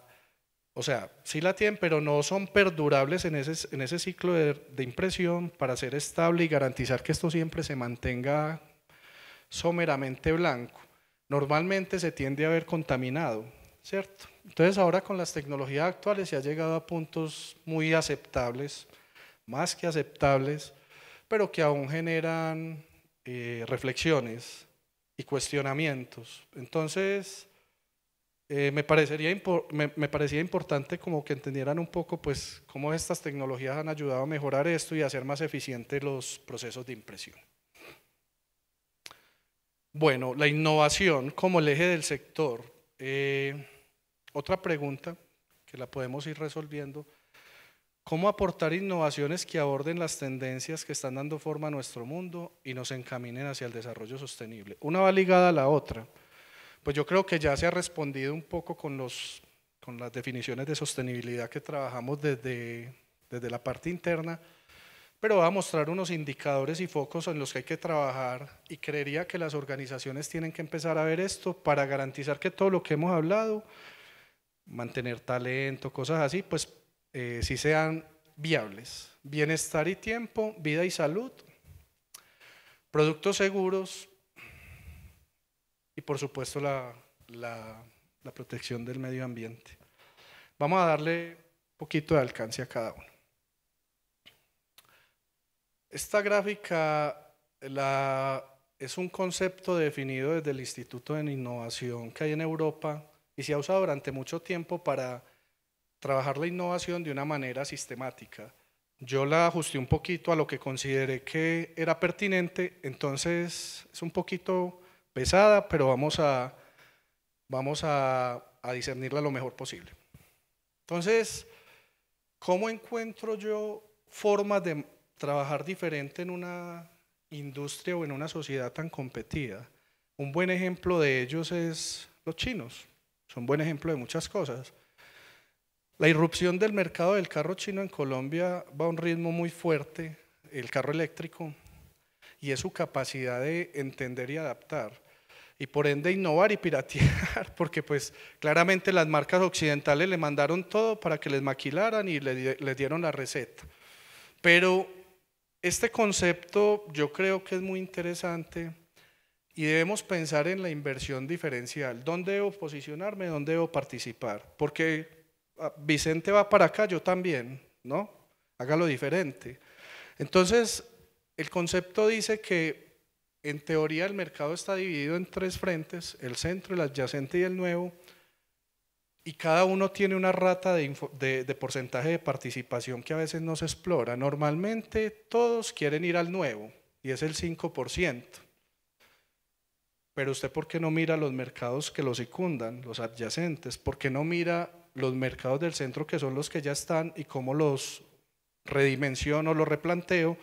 Speaker 1: o sea, sí la tienen, pero no son perdurables en ese, ciclo de, de impresión para ser estable y garantizar que esto siempre se mantenga someramente blanco. Normalmente se tiende a ver contaminado, ¿cierto? Entonces ahora con las tecnologías actuales se ha llegado a puntos muy aceptables, más que aceptables, pero que aún generan eh, reflexiones y cuestionamientos. Entonces, eh, me, parecería me, parecía importante como que entendieran un poco pues cómo estas tecnologías han ayudado a mejorar esto y a hacer más eficientes los procesos de impresión. Bueno, la innovación como el eje del sector. Eh, otra pregunta que la podemos ir resolviendo cómo aportar innovaciones que aborden las tendencias que están dando forma a nuestro mundo y nos encaminen hacia el desarrollo sostenible. Una va ligada a la otra. Pues yo creo que ya se ha respondido un poco con, los, con las definiciones de sostenibilidad que trabajamos desde, desde la parte interna, pero va a mostrar unos indicadores y focos en los que hay que trabajar y creería que las organizaciones tienen que empezar a ver esto para garantizar que todo lo que hemos hablado, mantener talento, cosas así, pues eh, si sean viables. Bienestar y tiempo, vida y salud, productos seguros y por supuesto la, protección del medio ambiente. Vamos a darle un poquito de alcance a cada uno. Esta gráfica la, es un concepto definido desde el Instituto de Innovación que hay en Europa y se ha usado durante mucho tiempo para trabajar la innovación de una manera sistemática. Yo la ajusté un poquito a lo que consideré que era pertinente, entonces es un poquito pesada, pero vamos a, vamos a, discernirla lo mejor posible. Entonces, ¿cómo encuentro yo formas de trabajar diferente en una industria o en una sociedad tan competida? Un buen ejemplo de ellos es los chinos, son buen ejemplo de muchas cosas. La irrupción del mercado del carro chino en Colombia va a un ritmo muy fuerte, el carro eléctrico, y es su capacidad de entender y adaptar, y por ende innovar y piratear, porque pues claramente las marcas occidentales le mandaron todo para que les maquilaran y les, dieron la receta. Pero este concepto yo creo que es muy interesante y debemos pensar en la inversión diferencial, dónde debo posicionarme, dónde debo participar, porque Ah, Vicente va para acá, yo también, ¿no? Hágalo diferente. Entonces, el concepto dice que en teoría el mercado está dividido en tres frentes, el centro, el adyacente y el nuevo, y cada uno tiene una rata de, porcentaje de participación que a veces no se explora. Normalmente todos quieren ir al nuevo, y es el 5%. Pero usted, ¿por qué no mira los mercados que lo secundan, los adyacentes? ¿Por qué no mira los mercados del centro que son los que ya están y cómo los redimensiono, los replanteo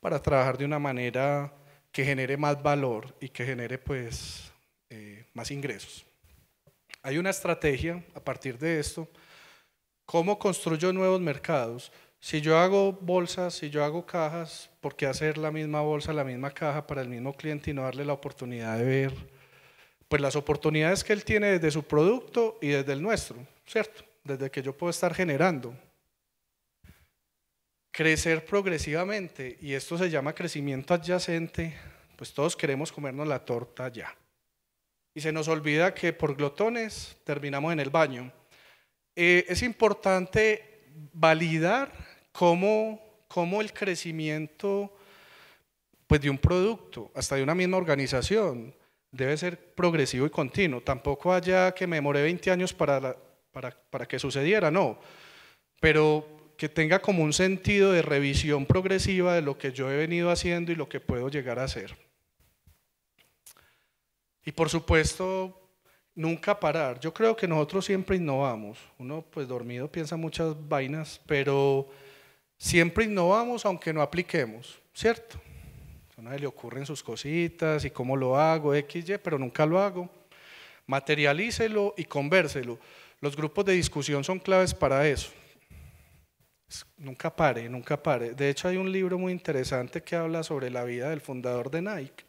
Speaker 1: para trabajar de una manera que genere más valor y que genere pues eh, más ingresos. Hay una estrategia a partir de esto, cómo construyo nuevos mercados. Si yo hago bolsas, si yo hago cajas, ¿por qué hacer la misma bolsa, la misma caja para el mismo cliente y no darle la oportunidad de ver pues las oportunidades que él tiene desde su producto y desde el nuestro, ¿cierto? Desde que yo puedo estar generando. Crecer progresivamente, y esto se llama crecimiento adyacente, pues todos queremos comernos la torta ya. Y se nos olvida que por glotones terminamos en el baño. Eh, es importante validar cómo, el crecimiento pues de un producto, hasta de una misma organización, debe ser progresivo y continuo. Tampoco haya que me demore 20 años para, para, para que sucediera, no. Pero que tenga como un sentido de revisión progresiva de lo que yo he venido haciendo y lo que puedo llegar a hacer. Y por supuesto, nunca parar. Yo creo que nosotros siempre innovamos. Uno pues dormido piensa muchas vainas, pero siempre innovamos aunque no apliquemos, ¿cierto? le ocurren sus cositas y cómo lo hago, xy pero nunca lo hago. Materialícelo y convérselo. Los grupos de discusión son claves para eso. Nunca pare, nunca pare. De hecho, hay un libro muy interesante que habla sobre la vida del fundador de Nike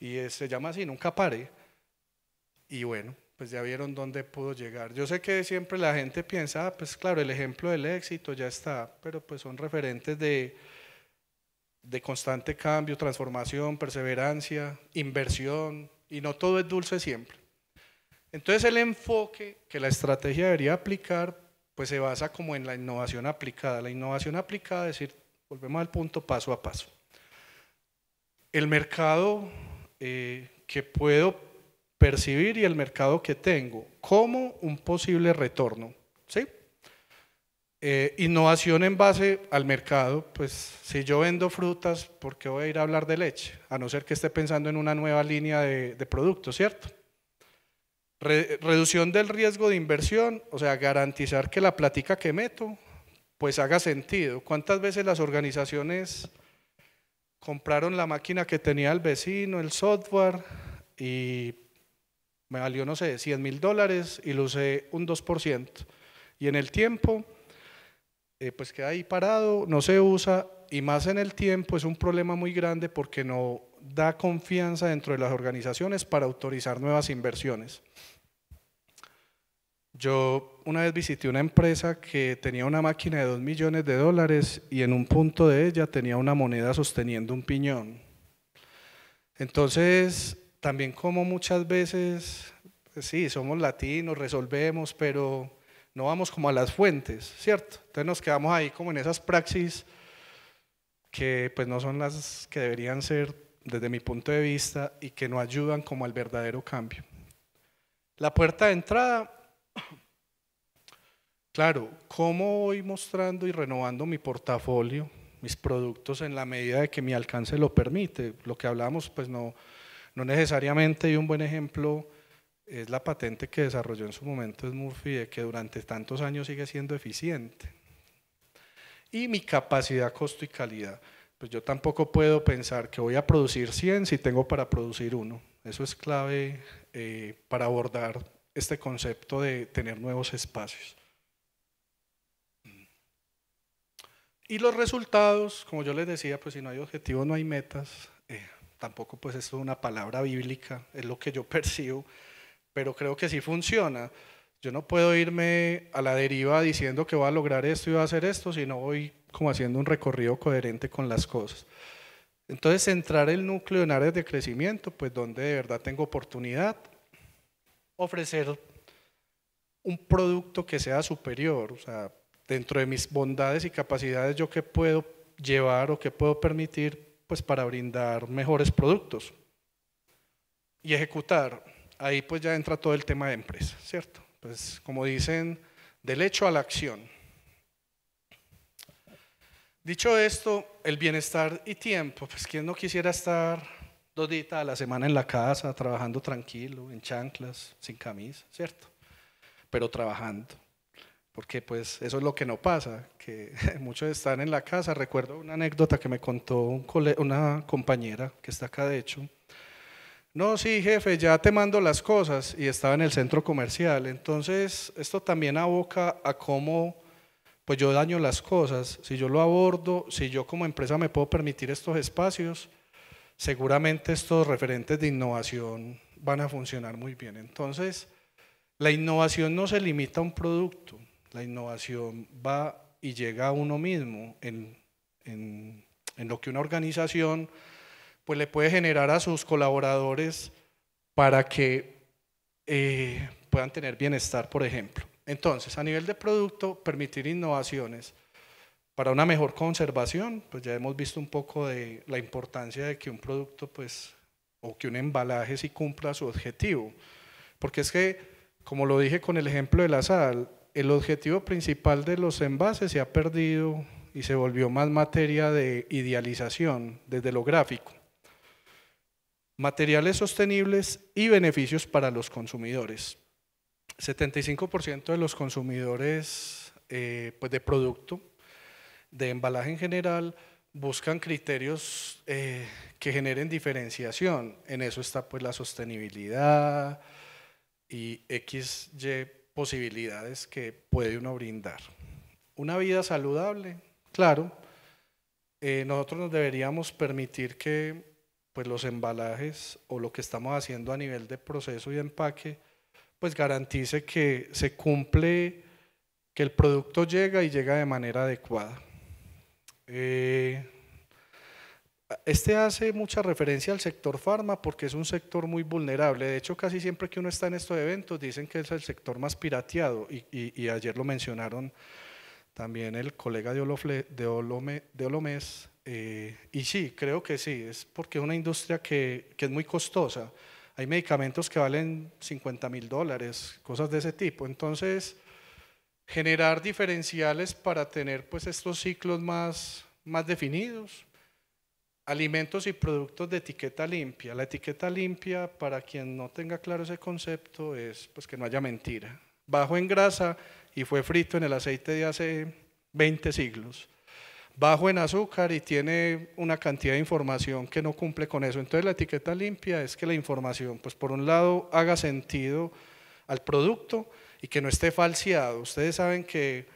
Speaker 1: y se llama así, Nunca pare. Y bueno, pues ya vieron dónde pudo llegar. Yo sé que siempre la gente piensa, ah, pues claro, el ejemplo del éxito ya está, pero pues son referentes de, de constante cambio, transformación, perseverancia, inversión, y no todo es dulce siempre. Entonces el enfoque que la estrategia debería aplicar, pues se basa como en la innovación aplicada. La innovación aplicada, es decir, volvemos al punto paso a paso. El mercado eh, que puedo percibir y el mercado que tengo como un posible retorno. ¿Sí? Eh, innovación en base al mercado, pues si yo vendo frutas, ¿por qué voy a ir a hablar de leche? A no ser que esté pensando en una nueva línea de, productos, ¿cierto? reducción del riesgo de inversión, o sea, garantizar que la plática que meto, pues haga sentido. ¿Cuántas veces las organizaciones compraron la máquina que tenía el vecino, el software, y me valió, no sé, 100 mil dólares y lo usé un 2%? Y en el tiempo eh, pues queda ahí parado, no se usa y más en el tiempo es un problema muy grande porque no da confianza dentro de las organizaciones para autorizar nuevas inversiones. Yo una vez visité una empresa que tenía una máquina de 2 millones de dólares y en un punto de ella tenía una moneda sosteniendo un piñón. Entonces, también como muchas veces, pues sí, somos latinos, resolvemos, pero no vamos como a las fuentes, ¿cierto? Entonces nos quedamos ahí como en esas praxis que pues no son las que deberían ser desde mi punto de vista y que no ayudan como al verdadero cambio. La puerta de entrada, claro, ¿cómo voy mostrando y renovando mi portafolio, mis productos en la medida de que mi alcance lo permite? Lo que hablamos, pues no, no necesariamente hay un buen ejemplo es la patente que desarrolló en su momento Murphy de que durante tantos años sigue siendo eficiente. Y mi capacidad, costo y calidad. Pues yo tampoco puedo pensar que voy a producir 100 si tengo para producir uno. Eso es clave eh, para abordar este concepto de tener nuevos espacios. Y los resultados, como yo les decía, pues si no hay objetivos, no hay metas. Eh, tampoco pues esto es una palabra bíblica, es lo que yo percibo pero creo que sí funciona. Yo no puedo irme a la deriva diciendo que voy a lograr esto y voy a hacer esto, sino voy como haciendo un recorrido coherente con las cosas. Entonces, centrar el núcleo en áreas de crecimiento, pues donde de verdad tengo oportunidad, ofrecer un producto que sea superior, o sea, dentro de mis bondades y capacidades, yo qué puedo llevar o qué puedo permitir, pues para brindar mejores productos y ejecutar ahí pues ya entra todo el tema de empresa, ¿cierto? Pues como dicen, del hecho a la acción. Dicho esto, el bienestar y tiempo, pues quien no quisiera estar dos días a la semana en la casa, trabajando tranquilo, en chanclas, sin camisa, ¿cierto? Pero trabajando, porque pues eso es lo que no pasa, que muchos están en la casa. Recuerdo una anécdota que me contó una compañera que está acá de hecho, no, sí, jefe, ya te mando las cosas y estaba en el centro comercial. Entonces, esto también aboca a cómo pues yo daño las cosas. Si yo lo abordo, si yo como empresa me puedo permitir estos espacios, seguramente estos referentes de innovación van a funcionar muy bien. Entonces, la innovación no se limita a un producto, la innovación va y llega a uno mismo en lo que una organización pues le puede generar a sus colaboradores para que eh, puedan tener bienestar, por ejemplo. Entonces, a nivel de producto, permitir innovaciones para una mejor conservación, pues ya hemos visto un poco de la importancia de que un producto, pues, o que un embalaje sí cumpla su objetivo. Porque es que, como lo dije con el ejemplo de la sal, el objetivo principal de los envases se ha perdido y se volvió más materia de idealización desde lo gráfico materiales sostenibles y beneficios para los consumidores. 75% de los consumidores eh, pues de producto, de embalaje en general, buscan criterios eh, que generen diferenciación. En eso está pues la sostenibilidad y XY posibilidades que puede uno brindar. Una vida saludable, claro. Eh, nosotros nos deberíamos permitir que pues los embalajes o lo que estamos haciendo a nivel de proceso y empaque, pues garantice que se cumple, que el producto llega y llega de manera adecuada. Eh, este hace mucha referencia al sector farma porque es un sector muy vulnerable. De hecho, casi siempre que uno está en estos eventos dicen que es el sector más pirateado y, ayer lo mencionaron también el colega de, Olofle, de, de Olomés eh, y sí, creo que sí, es porque es una industria que, es muy costosa. Hay medicamentos que valen 50 mil dólares, cosas de ese tipo. Entonces, generar diferenciales para tener pues estos ciclos más, definidos. Alimentos y productos de etiqueta limpia. La etiqueta limpia, para quien no tenga claro ese concepto, es pues que no haya mentira. Bajo en grasa y fue frito en el aceite de hace 20 siglos bajo en azúcar y tiene una cantidad de información que no cumple con eso. Entonces la etiqueta limpia es que la información, pues por un lado, haga sentido al producto y que no esté falseado. Ustedes saben que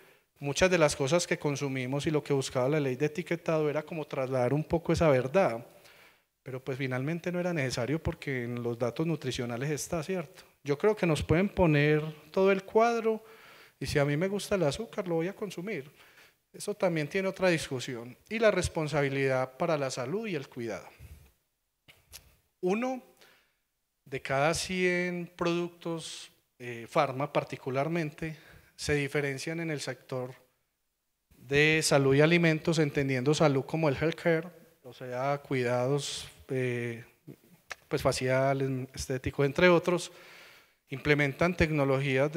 Speaker 1: muchas de las cosas que consumimos y lo que buscaba la ley de etiquetado era como trasladar un poco esa verdad, pero pues finalmente no era necesario porque en los datos nutricionales está, ¿cierto? Yo creo que nos pueden poner todo el cuadro y si a mí me gusta el azúcar lo voy a consumir eso también tiene otra discusión. Y la responsabilidad para la salud y el cuidado. Uno de cada 100 productos eh, farma particularmente se diferencian en el sector de salud y alimentos, entendiendo salud como el healthcare, o sea, cuidados eh, pues faciales, estéticos, entre otros, implementan tecnologías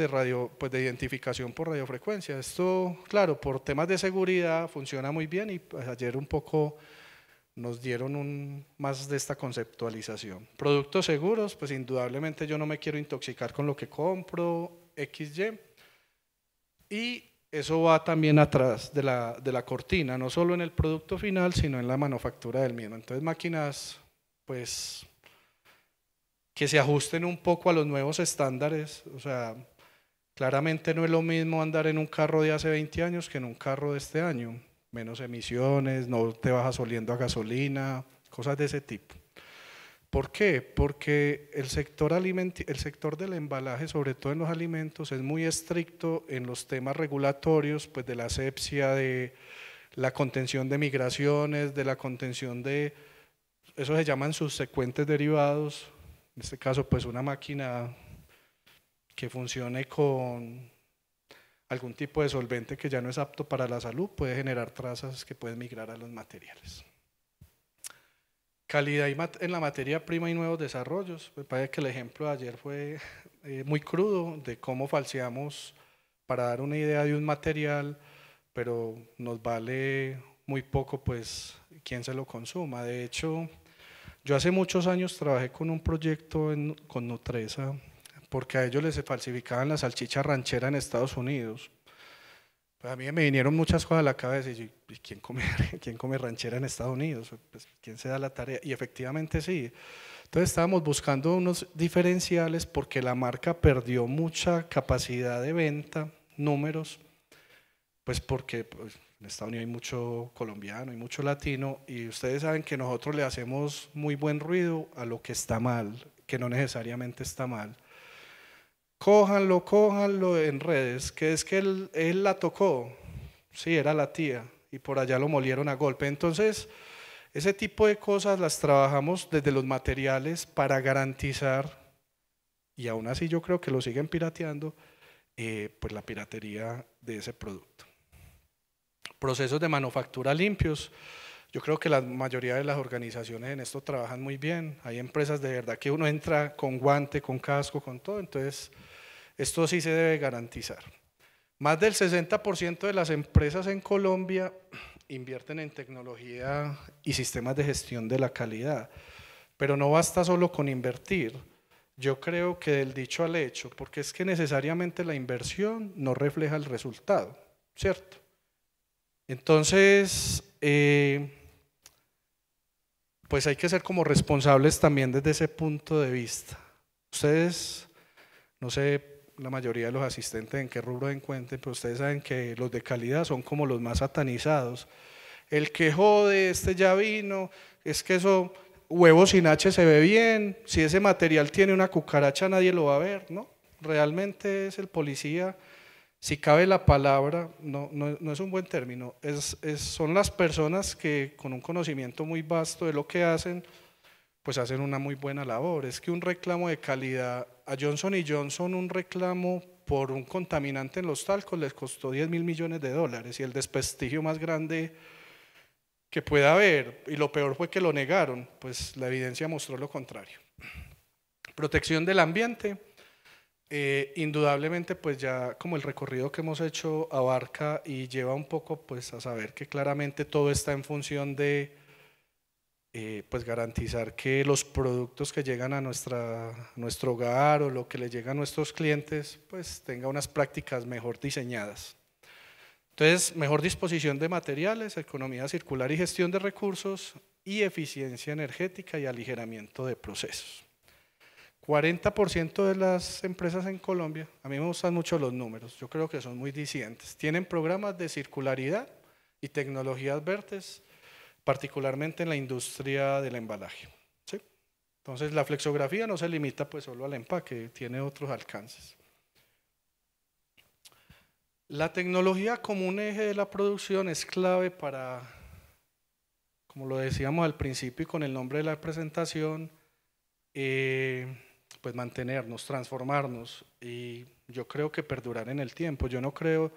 Speaker 1: pues, de, identificación por radiofrecuencia. Esto, claro, por temas de seguridad funciona muy bien y pues, ayer un poco nos dieron más de esta conceptualización. Productos seguros, pues indudablemente yo no me quiero intoxicar con lo que compro, XY. Y eso va también atrás de de la cortina, no solo en el producto final, sino en la manufactura del mismo. Entonces máquinas, pues que se ajusten un poco a los nuevos estándares. O sea, claramente no es lo mismo andar en un carro de hace 20 años que en un carro de este año. Menos emisiones, no te vas oliendo a gasolina, cosas de ese tipo. ¿Por qué? Porque el sector, el sector del embalaje, sobre todo en los alimentos, es muy estricto en los temas regulatorios, pues de la asepsia, de la contención de migraciones, de la contención de, eso se llaman subsecuentes derivados, en este caso pues una máquina que funcione con algún tipo de solvente que ya no es apto para la salud puede generar trazas que pueden migrar a los materiales. Calidad en la materia prima y nuevos desarrollos. Me parece que el ejemplo de ayer fue eh, muy crudo de cómo falseamos para dar una idea de un material, pero nos vale muy poco pues quién se lo consuma. De hecho, yo hace muchos años trabajé con un proyecto con Nutresa porque a ellos les falsificaban la salchicha ranchera en Estados Unidos. Pues a mí me vinieron muchas cosas a la cabeza y ¿quién come, quién come ranchera en Estados Unidos? Pues, ¿Quién se da la tarea? Y efectivamente sí. Entonces estábamos buscando unos diferenciales porque la marca perdió mucha capacidad de venta, números, pues porque pues, en Estados Unidos hay mucho colombiano, hay mucho latino, y ustedes saben que nosotros le hacemos muy buen ruido a lo que está mal, que no necesariamente está mal. Cójanlo, cójanlo en redes, que es que él, la tocó, sí, era la tía, y por allá lo molieron a golpe. Entonces, ese tipo de cosas las trabajamos desde los materiales para garantizar, y aún así yo creo que lo siguen pirateando, eh, pues la piratería de ese producto. Procesos de manufactura limpios. Yo creo que la mayoría de las organizaciones en esto trabajan muy bien. Hay empresas de verdad que uno entra con guante, con casco, con todo. Entonces, esto sí se debe garantizar. Más del 60% de las empresas en Colombia invierten en tecnología y sistemas de gestión de la calidad. Pero no basta solo con invertir. Yo creo que del dicho al hecho, porque es que necesariamente la inversión no refleja el resultado, ¿cierto? Entonces, eh, pues hay que ser como responsables también desde ese punto de vista. Ustedes, no sé la mayoría de los asistentes en qué rubro encuentren, pero ustedes saben que los de calidad son como los más satanizados. El que jode, este ya vino, es que eso, huevo sin H se ve bien, si ese material tiene una cucaracha nadie lo va a ver, ¿no? Realmente es el policía si cabe la palabra, no, es un buen término, son las personas que con un conocimiento muy vasto de lo que hacen, pues hacen una muy buena labor. Es que un reclamo de calidad, a Johnson y Johnson un reclamo por un contaminante en los talcos les costó 10 mil millones de dólares y el desprestigio más grande que pueda haber, y lo peor fue que lo negaron, pues la evidencia mostró lo contrario. Protección del ambiente eh, indudablemente, pues ya como el recorrido que hemos hecho abarca y lleva un poco pues a saber que claramente todo está en función de eh, pues garantizar que los productos que llegan a nuestra, nuestro hogar o lo que le llega a nuestros clientes pues tenga unas prácticas mejor diseñadas. Entonces, mejor disposición de materiales, economía circular y gestión de recursos y eficiencia energética y aligeramiento de procesos. 40% de las empresas en Colombia, a mí me gustan mucho los números, yo creo que son muy disidentes, tienen programas de circularidad y tecnologías verdes, particularmente en la industria del embalaje. Entonces la flexografía no se limita pues solo al empaque, tiene otros alcances. La tecnología como un eje de la producción es clave para, como lo decíamos al principio y con el nombre de la presentación, eh, pues mantenernos, transformarnos y yo creo que perdurar en el tiempo. Yo no creo,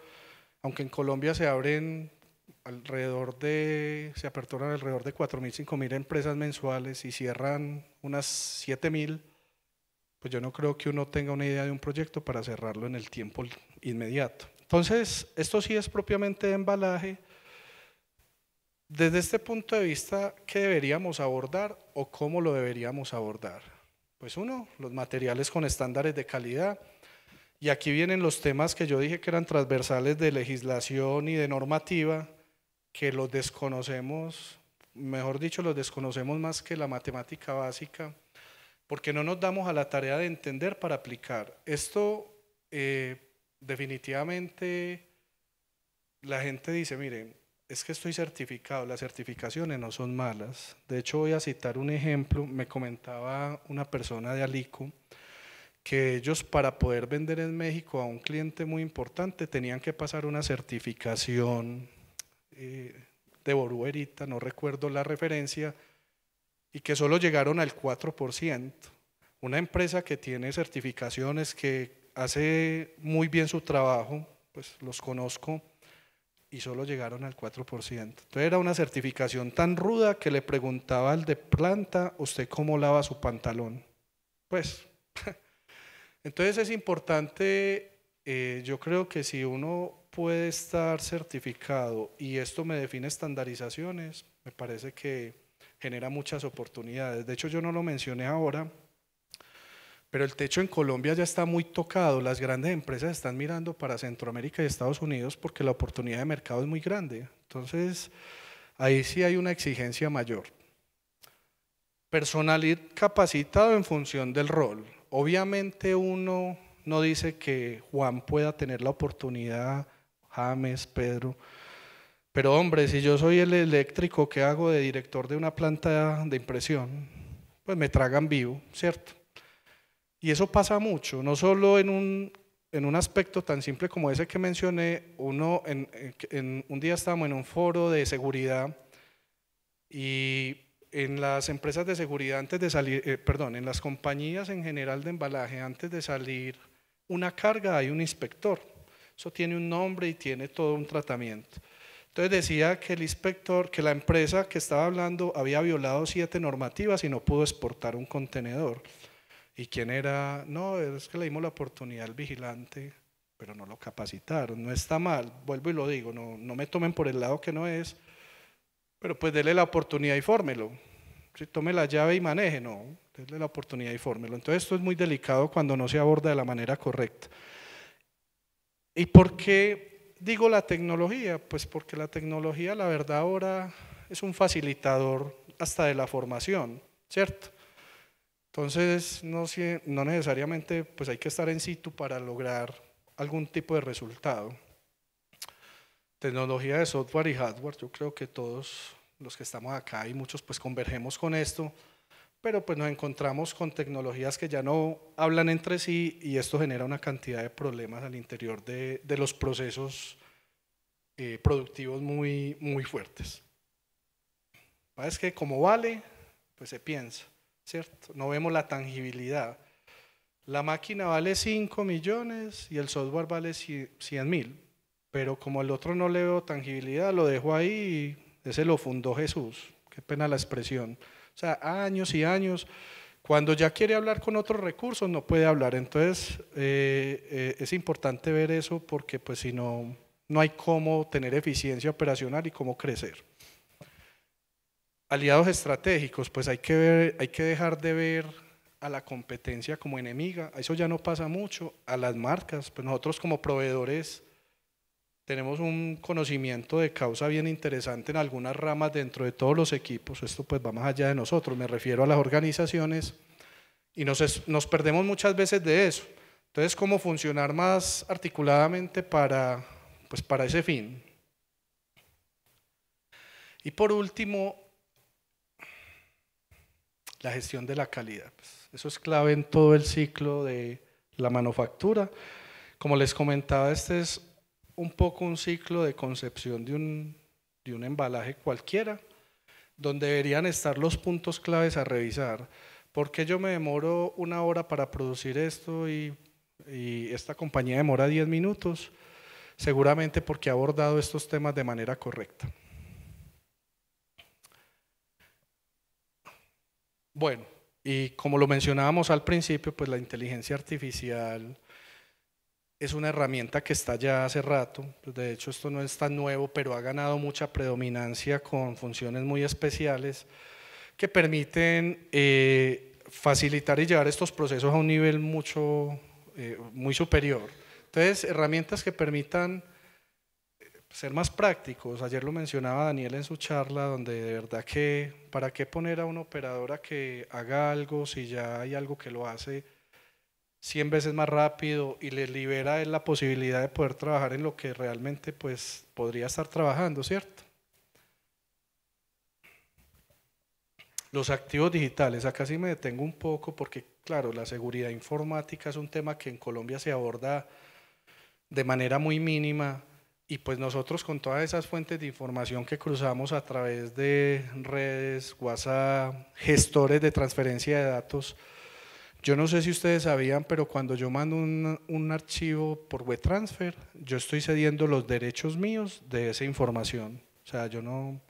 Speaker 1: aunque en Colombia se abren alrededor de, se aperturan alrededor de 4.000, 5.000 empresas mensuales y cierran unas 7.000, pues yo no creo que uno tenga una idea de un proyecto para cerrarlo en el tiempo inmediato. Entonces, esto sí es propiamente de embalaje. Desde este punto de vista, ¿qué deberíamos abordar o cómo lo deberíamos abordar? Pues uno, los materiales con estándares de calidad. Y aquí vienen los temas que yo dije que eran transversales de legislación y de normativa, que los desconocemos, mejor dicho, los desconocemos más que la matemática básica, porque no nos damos a la tarea de entender para aplicar. Esto eh, definitivamente la gente dice, miren, es que estoy certificado, las certificaciones no son malas. De hecho, voy a citar un ejemplo, me comentaba una persona de Alico que ellos para poder vender en México a un cliente muy importante tenían que pasar una certificación eh, de Boruerita, no recuerdo la referencia, y que solo llegaron al 4%. Una empresa que tiene certificaciones, que hace muy bien su trabajo, pues los conozco, y solo llegaron al 4%. Entonces era una certificación tan ruda que le preguntaba al de planta, ¿usted cómo lava su pantalón? Pues, entonces es importante, eh, yo creo que si uno puede estar certificado y esto me define estandarizaciones, me parece que genera muchas oportunidades. De hecho, yo no lo mencioné ahora, pero el techo en Colombia ya está muy tocado. Las grandes empresas están mirando para Centroamérica y Estados Unidos porque la oportunidad de mercado es muy grande. Entonces, ahí sí hay una exigencia mayor. Personal capacitado en función del rol. Obviamente uno no dice que Juan pueda tener la oportunidad, James, Pedro, pero hombre, si yo soy el eléctrico que hago de director de una planta de impresión, pues me tragan vivo, ¿cierto? Y eso pasa mucho, no solo en un, en un aspecto tan simple como ese que mencioné, uno en, eh, un día estábamos en un foro de seguridad y en las empresas de seguridad antes de salir, eh, perdón, en las compañías en general de embalaje, antes de salir una carga hay un inspector. Eso tiene un nombre y tiene todo un tratamiento. Entonces decía que el inspector, que la empresa que estaba hablando había violado siete normativas y no pudo exportar un contenedor. ¿Y quién era? No, es que le dimos la oportunidad al vigilante, pero no lo capacitaron. No está mal, vuelvo y lo digo, no, no me tomen por el lado que no es, pero pues déle la oportunidad y fórmelo. Si tome la llave y maneje, no, déle la oportunidad y fórmelo. Entonces esto es muy delicado cuando no se aborda de la manera correcta. ¿Y por qué digo la tecnología? Pues porque la tecnología, la verdad, ahora es un facilitador hasta de la formación, ¿cierto? Entonces, no, no necesariamente pues hay que estar en situ para lograr algún tipo de resultado. Tecnología de software y hardware, yo creo que todos los que estamos acá y muchos pues convergemos con esto, pero pues nos encontramos con tecnologías que ya no hablan entre sí y esto genera una cantidad de problemas al interior de, de los procesos eh, productivos muy, muy fuertes. Es que como vale, pues se piensa. No vemos la tangibilidad. La máquina vale 5 millones y el software vale 100 mil, pero como el otro no le veo tangibilidad, lo dejo ahí y ese lo fundó Jesús. Qué pena la expresión. O sea, años y años. Cuando ya quiere hablar con otros recursos, no puede hablar. Entonces, eh, eh, es importante ver eso porque pues si no, no hay cómo tener eficiencia operacional y cómo crecer aliados estratégicos, pues hay que, ver, hay que dejar de ver a la competencia como enemiga, eso ya no pasa mucho, a las marcas, pues nosotros como proveedores tenemos un conocimiento de causa bien interesante en algunas ramas dentro de todos los equipos, esto pues va más allá de nosotros, me refiero a las organizaciones, y nos, nos perdemos muchas veces de eso. Entonces, ¿cómo funcionar más articuladamente para, pues, para ese fin? Y por último, la gestión de la calidad. Pues, eso es clave en todo el ciclo de la manufactura. Como les comentaba, este es un poco un ciclo de concepción de un, embalaje cualquiera, donde deberían estar los puntos claves a revisar. porque yo me demoro una hora para producir esto y, y esta compañía demora 10 minutos? Seguramente porque ha abordado estos temas de manera correcta. Bueno, y como lo mencionábamos al principio, pues la inteligencia artificial es una herramienta que está ya hace rato, pues, de hecho esto no es tan nuevo, pero ha ganado mucha predominancia con funciones muy especiales que permiten eh, facilitar y llevar estos procesos a un nivel mucho, eh, muy superior. Entonces, herramientas que permitan ser más prácticos, ayer lo mencionaba Daniel en su charla, donde de verdad que, ¿para qué poner a una operadora que haga algo si ya hay algo que lo hace 100 veces más rápido y le libera la posibilidad de poder trabajar en lo que realmente pues podría estar trabajando, ¿cierto? Los activos digitales, acá sí me detengo un poco porque claro, la seguridad informática es un tema que en Colombia se aborda de manera muy mínima y pues nosotros con todas esas fuentes de información que cruzamos a través de redes, WhatsApp, gestores de transferencia de datos, yo no sé si ustedes sabían, pero cuando yo mando un, un archivo por web transfer, yo estoy cediendo los derechos míos de esa información. O sea, yo no...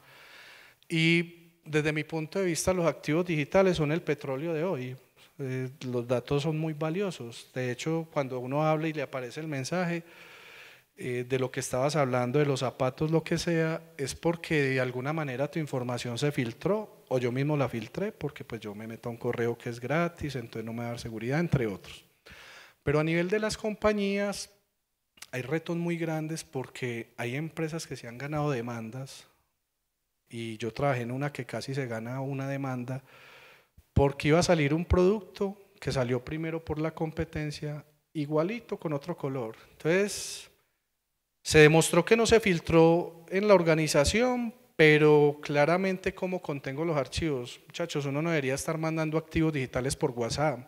Speaker 1: Y desde mi punto de vista, los activos digitales son el petróleo de hoy. Eh, los datos son muy valiosos. De hecho, cuando uno habla y le aparece el mensaje, eh, de lo que estabas hablando, de los zapatos, lo que sea, es porque de alguna manera tu información se filtró o yo mismo la filtré porque pues yo me meto a un correo que es gratis, entonces no me va dar seguridad, entre otros. Pero a nivel de las compañías hay retos muy grandes porque hay empresas que se han ganado demandas y yo trabajé en una que casi se gana una demanda porque iba a salir un producto que salió primero por la competencia igualito con otro color. Entonces, se demostró que no se filtró en la organización, pero claramente como contengo los archivos. Muchachos, uno no debería estar mandando activos digitales por WhatsApp.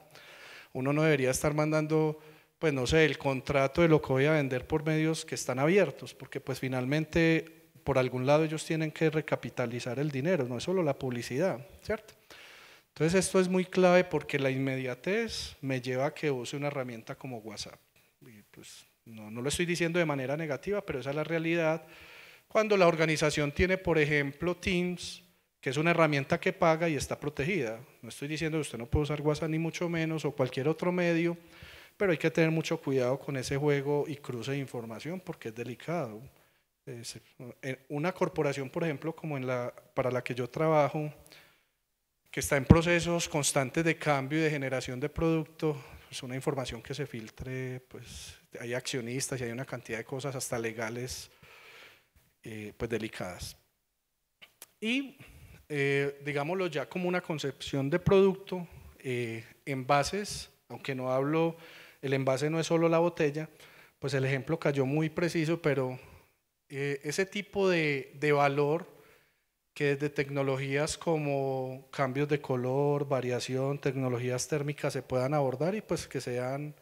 Speaker 1: Uno no debería estar mandando, pues no sé, el contrato de lo que voy a vender por medios que están abiertos, porque pues finalmente por algún lado ellos tienen que recapitalizar el dinero, no es solo la publicidad, ¿cierto? Entonces esto es muy clave porque la inmediatez me lleva a que use una herramienta como WhatsApp. Y pues no, no lo estoy diciendo de manera negativa, pero esa es la realidad. Cuando la organización tiene, por ejemplo, Teams, que es una herramienta que paga y está protegida. No estoy diciendo que usted no puede usar WhatsApp ni mucho menos o cualquier otro medio, pero hay que tener mucho cuidado con ese juego y cruce de información porque es delicado. Eh, una corporación, por ejemplo, como en la, para la que yo trabajo, que está en procesos constantes de cambio y de generación de producto, es una información que se filtre, pues hay accionistas y hay una cantidad de cosas hasta legales eh, pues delicadas. Y eh, digámoslo ya como una concepción de producto, eh, envases, aunque no hablo, el envase no es solo la botella, pues el ejemplo cayó muy preciso, pero ese tipo de, de valor que desde tecnologías como cambios de color, variación, tecnologías térmicas se puedan abordar y pues que sean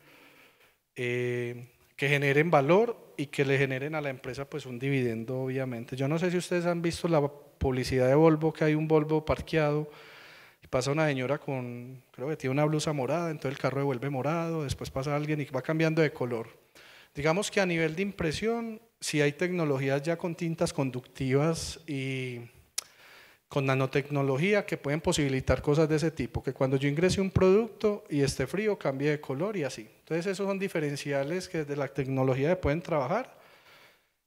Speaker 1: eh, que generen valor y que le generen a la empresa pues un dividendo obviamente. Yo no sé si ustedes han visto la publicidad de Volvo, que hay un Volvo parqueado y pasa una señora con, creo que tiene una blusa morada, entonces el carro devuelve morado, después pasa alguien y va cambiando de color. Digamos que a nivel de impresión, si hay tecnologías ya con tintas conductivas y con nanotecnología que pueden posibilitar cosas de ese tipo, que cuando yo ingrese un producto y esté frío cambie de color y así. Entonces esos son diferenciales que desde la tecnología pueden trabajar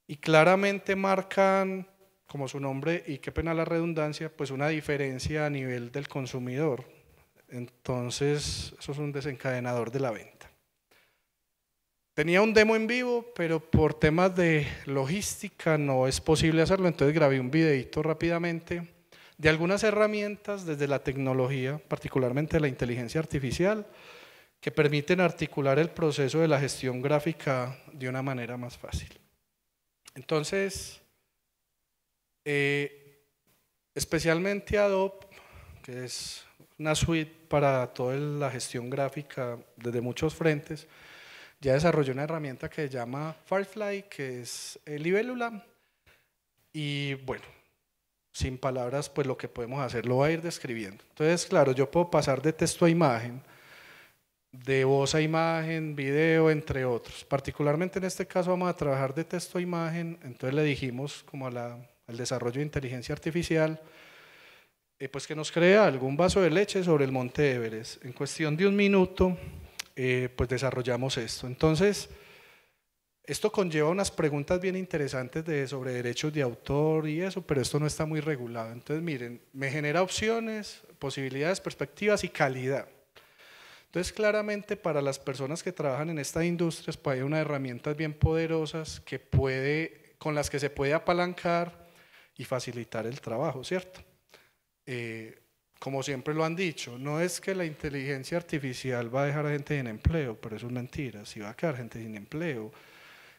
Speaker 1: y claramente marcan, como su nombre, y qué pena la redundancia, pues una diferencia a nivel del consumidor. Entonces eso es un desencadenador de la venta. Tenía un demo en vivo, pero por temas de logística no es posible hacerlo, entonces grabé un videito rápidamente de algunas herramientas desde la tecnología, particularmente la inteligencia artificial, que permiten articular el proceso de la gestión gráfica de una manera más fácil. Entonces, eh, especialmente Adobe, que es una suite para toda la gestión gráfica desde muchos frentes, ya desarrolló una herramienta que se llama Firefly, que es eh, libélula. Y bueno, sin palabras, pues lo que podemos hacer lo va a ir describiendo. Entonces, claro, yo puedo pasar de texto a imagen, de voz a imagen, video, entre otros. Particularmente en este caso vamos a trabajar de texto a imagen, entonces le dijimos como al desarrollo de inteligencia artificial, eh, pues que nos crea algún vaso de leche sobre el monte Everest. En cuestión de un minuto, eh, pues desarrollamos esto. Entonces, esto conlleva unas preguntas bien interesantes de, sobre derechos de autor y eso, pero esto no está muy regulado. Entonces, miren, me genera opciones, posibilidades, perspectivas y calidad. Entonces, claramente para las personas que trabajan en estas industrias, pues, hay unas herramientas bien poderosas que puede, con las que se puede apalancar y facilitar el trabajo, ¿cierto? Eh, como siempre lo han dicho, no es que la inteligencia artificial va a dejar a gente sin empleo, pero eso es mentira, Si va a quedar gente sin empleo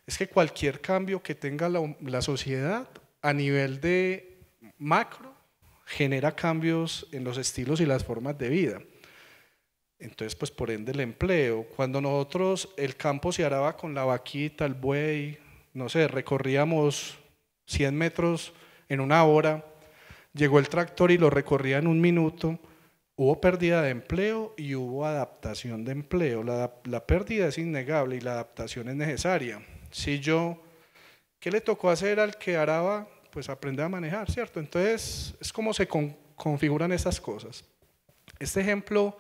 Speaker 1: es que cualquier cambio que tenga la, sociedad a nivel de macro genera cambios en los estilos y las formas de vida. Entonces, pues por ende el empleo. Cuando nosotros el campo se araba con la vaquita, el buey, no sé, recorríamos 100 metros en una hora, llegó el tractor y lo recorría en un minuto, hubo pérdida de empleo y hubo adaptación de empleo. la pérdida es innegable y la adaptación es necesaria. Si yo, ¿qué le tocó hacer al que araba? Pues aprender a manejar, ¿cierto? Entonces, es como se configuran esas cosas. Este ejemplo,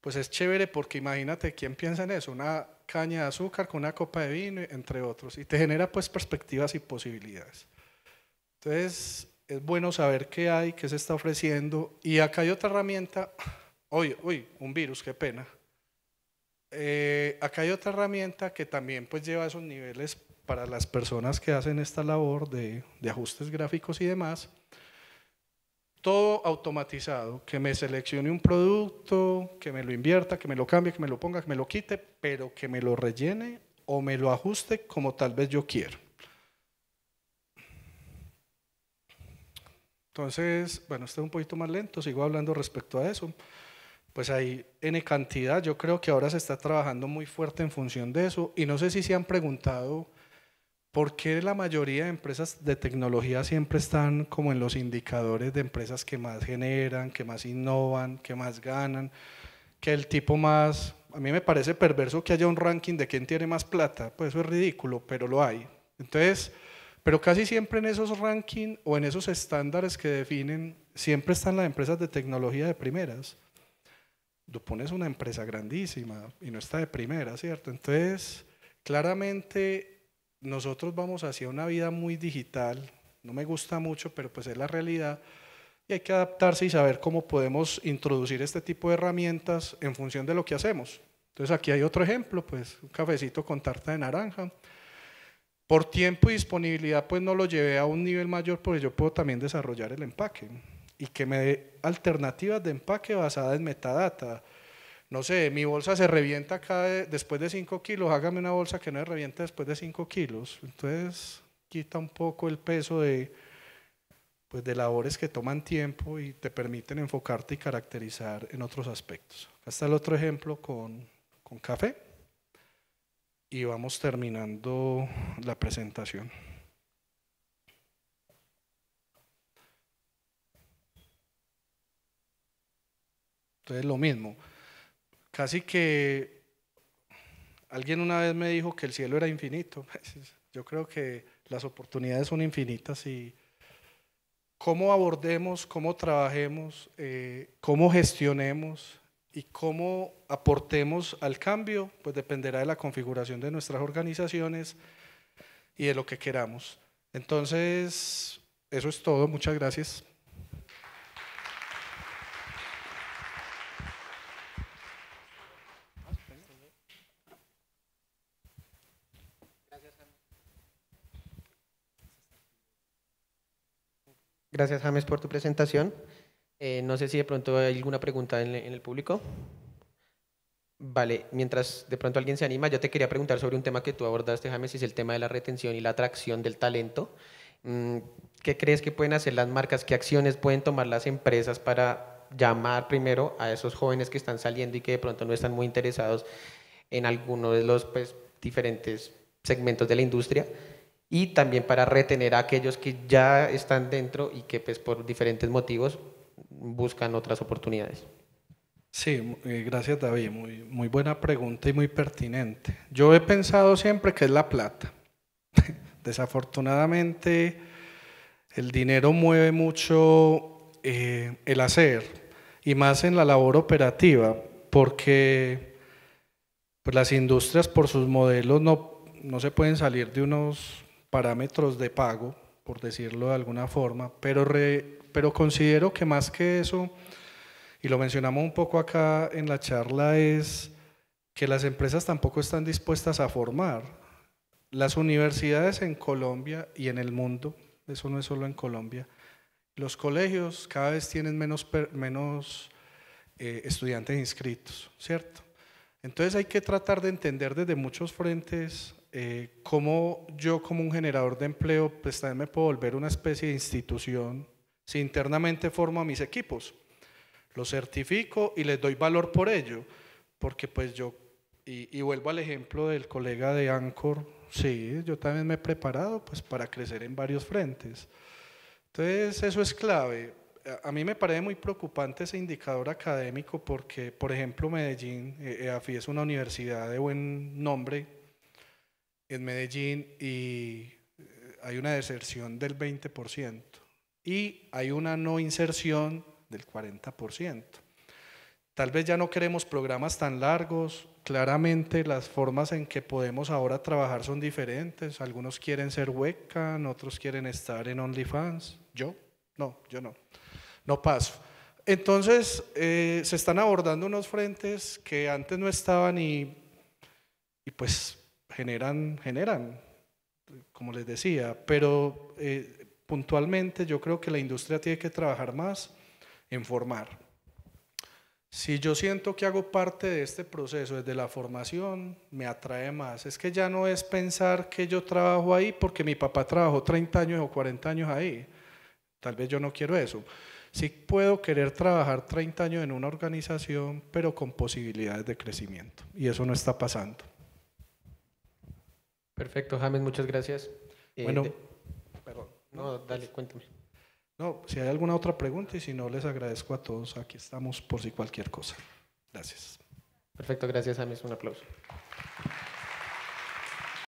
Speaker 1: pues es chévere porque imagínate quién piensa en eso, una caña de azúcar con una copa de vino, entre otros, y te genera pues perspectivas y posibilidades. Entonces, es bueno saber qué hay, qué se está ofreciendo, y acá hay otra herramienta, hoy, uy, un virus, qué pena eh, acá hay otra herramienta que también pues lleva esos niveles para las personas que hacen esta labor de, de ajustes gráficos y demás. Todo automatizado, que me seleccione un producto, que me lo invierta, que me lo cambie, que me lo ponga, que me lo quite, pero que me lo rellene o me lo ajuste como tal vez yo quiero. Entonces, bueno, estoy un poquito más lento, sigo hablando respecto a eso pues hay N cantidad. Yo creo que ahora se está trabajando muy fuerte en función de eso. Y no sé si se han preguntado por qué la mayoría de empresas de tecnología siempre están como en los indicadores de empresas que más generan, que más innovan, que más ganan, que el tipo más... A mí me parece perverso que haya un ranking de quién tiene más plata, pues eso es ridículo, pero lo hay. Entonces, pero casi siempre en esos rankings o en esos estándares que definen, siempre están las empresas de tecnología de primeras. Dupont pones una empresa grandísima y no está de primera, ¿cierto? Entonces, claramente nosotros vamos hacia una vida muy digital, no me gusta mucho, pero pues es la realidad, y hay que adaptarse y saber cómo podemos introducir este tipo de herramientas en función de lo que hacemos. Entonces aquí hay otro ejemplo, pues un cafecito con tarta de naranja. Por tiempo y disponibilidad, pues no lo llevé a un nivel mayor, porque yo puedo también desarrollar el empaque y que me dé alternativas de empaque basadas en metadata. No sé, mi bolsa se revienta acá después de 5 kilos, hágame una bolsa que no se reviente después de 5 kilos. Entonces quita un poco el peso de, pues, de labores que toman tiempo y te permiten enfocarte y caracterizar en otros aspectos. Acá está el otro ejemplo con café y vamos terminando la presentación. Entonces lo mismo. Casi que alguien una vez me dijo que el cielo era infinito. Pues, yo creo que las oportunidades son infinitas y cómo abordemos, cómo trabajemos, eh, cómo gestionemos y cómo aportemos al cambio, pues dependerá de la configuración de nuestras organizaciones y de lo que queramos. Entonces, eso es todo. Muchas gracias. Gracias, James, por tu presentación. Eh, no sé si de pronto hay alguna pregunta en, el público. Vale, mientras de pronto alguien se anima, yo te quería preguntar sobre un tema que tú abordaste, James, y es el tema de la retención y la atracción del talento. Mm, ¿Qué crees que pueden hacer las marcas? ¿Qué acciones pueden tomar las empresas para llamar primero a esos jóvenes que están saliendo y que de pronto no están muy interesados en alguno de los pues, diferentes segmentos de la industria? y también para retener a aquellos que ya están dentro y que pues por diferentes motivos buscan otras oportunidades. Sí, eh, gracias David, muy, muy buena pregunta y muy pertinente. Yo he pensado siempre que es la plata. Desafortunadamente, el dinero mueve mucho eh, el hacer y más en la labor operativa, porque pues, las industrias por sus modelos no, no se pueden salir de unos parámetros de pago, por decirlo de alguna forma, pero, pero considero que más que eso, y lo mencionamos un poco acá en la charla, es que las empresas tampoco están dispuestas a formar. Las universidades en Colombia y en el mundo, eso no es solo en Colombia, los colegios cada vez tienen menos, menos eh, estudiantes inscritos, ¿cierto? Entonces hay que tratar de entender desde muchos frentes eh, cómo yo como un generador de empleo, pues también me puedo volver una especie de institución si internamente formo a mis equipos. Los certifico y les doy valor por ello, porque pues yo, y, vuelvo al ejemplo del colega de ANCOR, sí, yo también me he preparado pues para crecer en varios frentes. Entonces eso es clave. A, a mí me parece muy preocupante ese indicador académico porque, por ejemplo, Medellín, EAFI eh, eh, es una universidad de buen nombre, en Medellín y eh, hay una deserción del 20% y hay una no inserción del 40%. Tal vez ya no queremos programas tan largos, claramente las formas en que podemos ahora trabajar son diferentes, algunos quieren ser hueca, otros quieren estar en OnlyFans, yo no, yo no, no paso. Entonces eh, se están abordando unos frentes que antes no estaban y, y pues generan, generan, como les decía, pero eh, puntualmente yo creo que la industria tiene que trabajar más en formar. Si yo siento que hago parte de este proceso desde la formación, me atrae más. Es que ya no es pensar que yo trabajo ahí porque mi papá trabajó 30 años o 40 años ahí. Tal vez yo no quiero eso. Sí puedo querer trabajar 30 años en una organización, pero con posibilidades de crecimiento. Y eso no está pasando. Perfecto, James, muchas gracias. Eh, bueno, perdón. No, pues. dale, cuéntame. No, si hay alguna otra pregunta y si no, les agradezco a todos. Aquí estamos por si cualquier cosa. Gracias. Perfecto, gracias, James. Un aplauso.